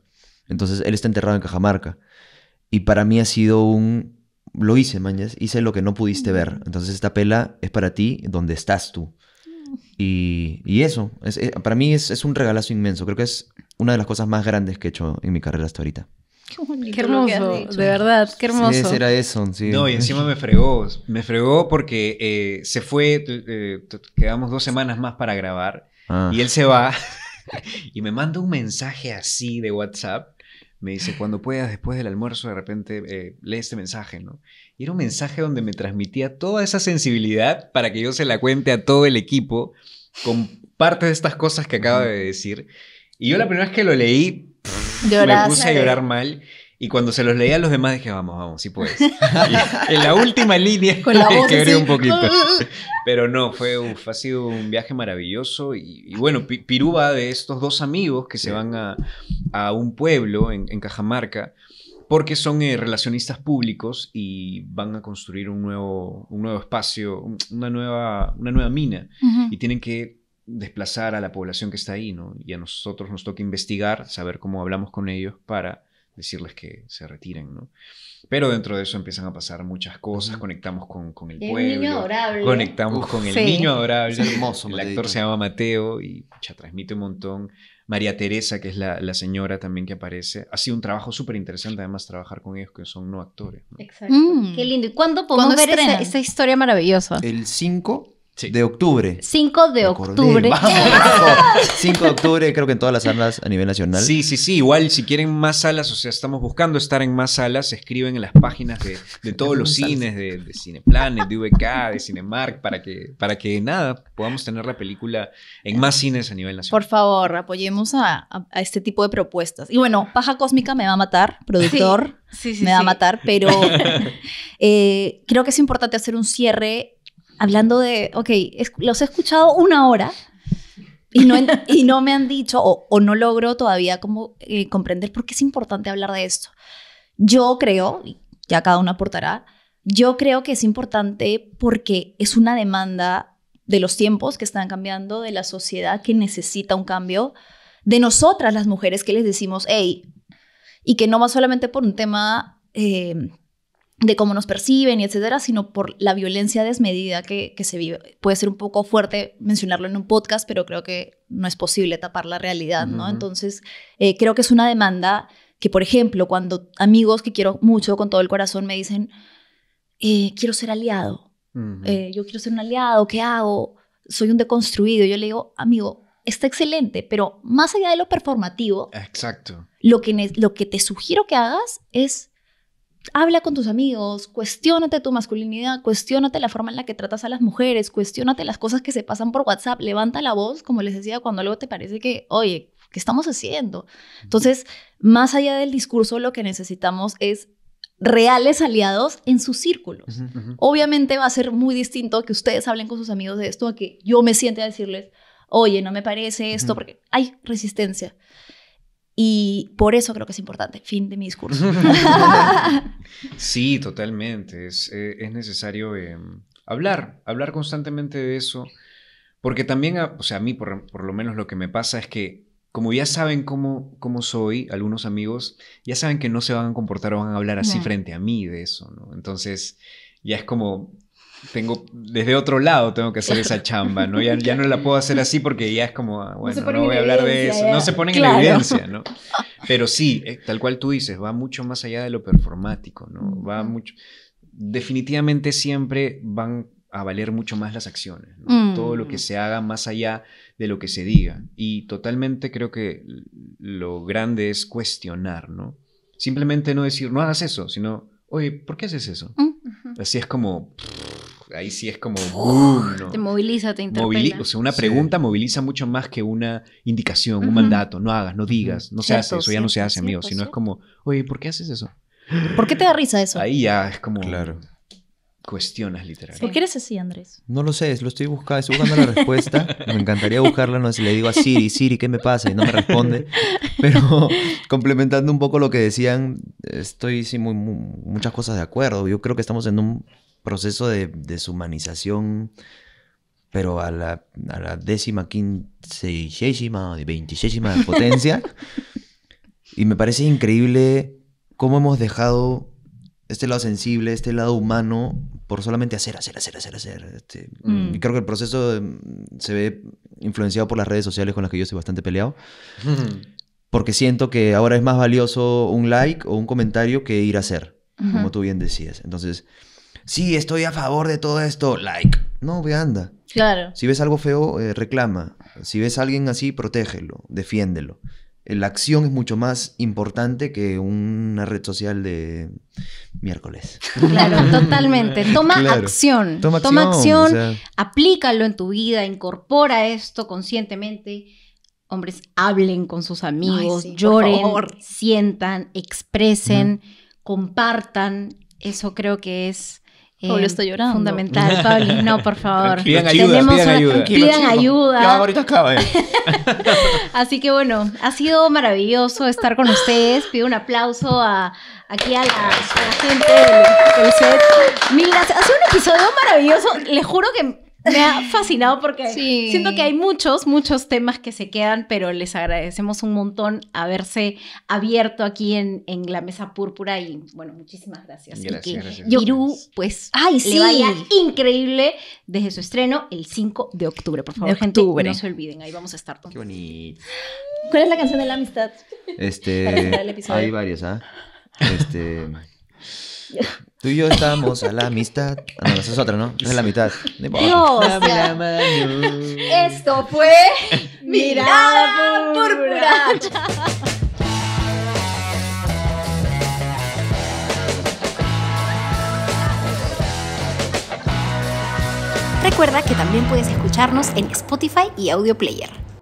Entonces él está enterrado en Cajamarca. Y para mí ha sido un... Lo hice, Mañez. Hice lo que no pudiste ver. Entonces esta pela es para ti donde estás tú. Y, eso, eh, para mí es, un regalazo inmenso. Creo que es una de las cosas más grandes que he hecho en mi carrera hasta ahorita. Qué, hermoso, de verdad, qué hermoso. Sí, era eso, No, y encima me fregó, me fregó porque eh, se fue, eh, quedamos dos semanas más para grabar ah. y él se va *laughs* y me manda un mensaje así de WhatsApp me dice, cuando puedas, después del almuerzo, de repente eh, lee este mensaje, ¿no? Y era un mensaje donde me transmitía toda esa sensibilidad para que yo se la cuente a todo el equipo con parte de estas cosas que acaba de decir. Y yo la primera vez que lo leí, me puse a llorar mal. Y cuando se los leía a los demás dije, vamos, vamos, sí puedes. *laughs* en la última línea Con *laughs* quebré un poquito. *laughs* Pero no, fue, ha sido un viaje maravilloso. Y, bueno, Pirú va de estos dos amigos que se van a, un pueblo en, Cajamarca porque son eh, relacionistas públicos y van a construir un nuevo, un nuevo espacio, una nueva, una nueva mina, y tienen que desplazar a la población que está ahí, ¿no? Y a nosotros nos toca investigar, saber cómo hablamos con ellos para decirles que se retiren, ¿no? Pero dentro de eso empiezan a pasar muchas cosas, conectamos con, con el pueblo, niño adorable. conectamos con el niño adorable, es hermoso, el actor se llama Mateo y ya transmite un montón. María Teresa, que es la, señora también que aparece, ha sido un trabajo súper interesante además trabajar con ellos que son no actores. Exacto. Mm. Qué lindo. ¿Y cuándo podemos ver esa, esa, historia maravillosa? El 5 de octubre. 5 de octubre. 5 *laughs* de octubre, creo que en todas las salas a nivel nacional. Sí, sí, sí. Igual, si quieren más salas, o sea, estamos buscando estar en más salas, escriben en las páginas de, todos los cines, de, de Cineplanet, de VK, de Cinemark, para que, para que nada, podamos tener la película en más cines a nivel nacional. Por favor, apoyemos a, a, este tipo de propuestas. Y bueno, Paja Cósmica me va a matar, productor. me va a matar, pero *laughs* eh, creo que es importante hacer un cierre hablando de, ok, los he escuchado una hora y no, y no me han dicho o, no logro todavía como eh, comprender por qué es importante hablar de esto. Yo creo, ya cada uno aportará, yo creo que es importante porque es una demanda de los tiempos que están cambiando, de la sociedad que necesita un cambio, de nosotras las mujeres que les decimos, hey, y que no va solamente por un tema eh, de cómo nos perciben y etcétera, sino por la violencia desmedida que, se vive. Puede ser un poco fuerte mencionarlo en un podcast, pero creo que no es posible tapar la realidad, ¿no? Entonces, eh, creo que es una demanda que, por ejemplo, cuando amigos que quiero mucho con todo el corazón me dicen, eh, quiero ser aliado, eh, yo quiero ser un aliado, ¿qué hago? Soy un deconstruido. Yo le digo, amigo, está excelente, pero más allá de lo performativo, Exacto. Lo, que, lo que te sugiero que hagas es habla con tus amigos, cuestiónate tu masculinidad, cuestiónate la forma en la que tratas a las mujeres, cuestiónate las cosas que se pasan por WhatsApp, levanta la voz, como les decía, cuando algo te parece que, oye, ¿qué estamos haciendo? Entonces, más allá del discurso, lo que necesitamos es reales aliados en sus círculos. Obviamente va a ser muy distinto que ustedes hablen con sus amigos de esto a que yo me siente a decirles, oye, no me parece esto, porque hay resistencia. Y por eso creo que es importante. Fin de mi discurso. *laughs* sí, totalmente. Es, eh, necesario em, hablar, hablar constantemente de eso. Porque también, ah, o sea, a mí por, lo menos lo que me pasa es que, como ya saben cómo, soy, algunos amigos, ya saben que no se van a comportar o van a hablar así frente a mí de eso, ¿no? Entonces, ya es como, tengo, desde otro lado tengo que hacer esa chamba, ¿no? Ya, ya no la puedo hacer así porque ya es como, ah, bueno, no, voy a hablar de eso. No se ponen en evidencia, ¿no? *laughs* Pero sí, eh, tal cual tú dices, va mucho más allá de lo performático, ¿no? Va mucho. Definitivamente siempre van a valer mucho más las acciones, ¿no? Mm. todo lo que se haga más allá de lo que se diga. Y totalmente creo que lo grande es cuestionar, ¿no? Simplemente no decir, no hagas eso, sino, oye, ¿por qué haces eso? Mm. Así es como ahí sí es como Te moviliza, te interpela. o sea, una pregunta moviliza mucho más que una indicación, un mandato. No hagas, no digas, no se hace, eso ya no se hace, amigo. Sino es como, oye, ¿por qué haces eso? ¿Por qué te da risa eso? Ahí ya es como... Claro. Cuestionas literalmente. ¿Por qué eres así, Andrés? No lo sé, lo estoy buscando, estoy buscando la respuesta. Me encantaría buscarla, no sé, si le digo a Siri, Siri, ¿qué me pasa? Y no me responde. Pero complementando un poco lo que decían, estoy sí, muchas cosas de acuerdo. Yo creo que estamos en un proceso de deshumanización, pero a la, a la décima, de *laughs* potencia. y me parece increíble cómo hemos dejado este lado sensible, este lado humano, por solamente hacer, hacer, hacer, hacer, hacer. Este, mm. Y creo que el proceso mm, se ve influenciado por las redes sociales con las que yo estoy bastante peleado. *laughs* Porque siento que ahora es más valioso un like o un comentario que ir a hacer, como tú bien decías. Entonces, sí, estoy a favor de todo esto, like. No, ve, anda. Claro. Si ves algo feo, eh, reclama. Si ves a alguien así, protégelo, defiéndelo. Eh, la acción es mucho más importante que una red social de miércoles. Claro, *laughs* totalmente. Toma, Acción. Toma acción. aplícalo en tu vida, incorpora esto conscientemente hombres hablen con sus amigos, lloren, sientan, expresen, compartan. Eso creo que es Pablo, eh, estoy llorando. Fundamental, *laughs* Pablo. No, por favor. Pidan ayuda. pidan, ayuda. pidan ahorita acaba. Eh. *laughs* Así que bueno, ha sido maravilloso estar con ustedes. Pido un aplauso a, aquí a la, gente del, Mil Ha sido un episodio maravilloso. Les juro que me ha fascinado porque siento que hay muchos, muchos temas que se quedan, pero les agradecemos un montón haberse abierto aquí en, la mesa púrpura y bueno, muchísimas gracias. gracias y que pues, pues Ay, le increíble desde su estreno el 5 de octubre. Por favor, gente, no se olviden, ahí vamos a estar todos. Qué bonito. ¿Cuál es la canción de la amistad? Este, hay varias, ¿ah? Este... *laughs* Tú y yo estamos a la amistad. Ah, no, esa es otra, ¿no? es la mitad. Dios. Esto fue Mirada Púrpura. Recuerda que también puedes escucharnos en Spotify y Audio Player.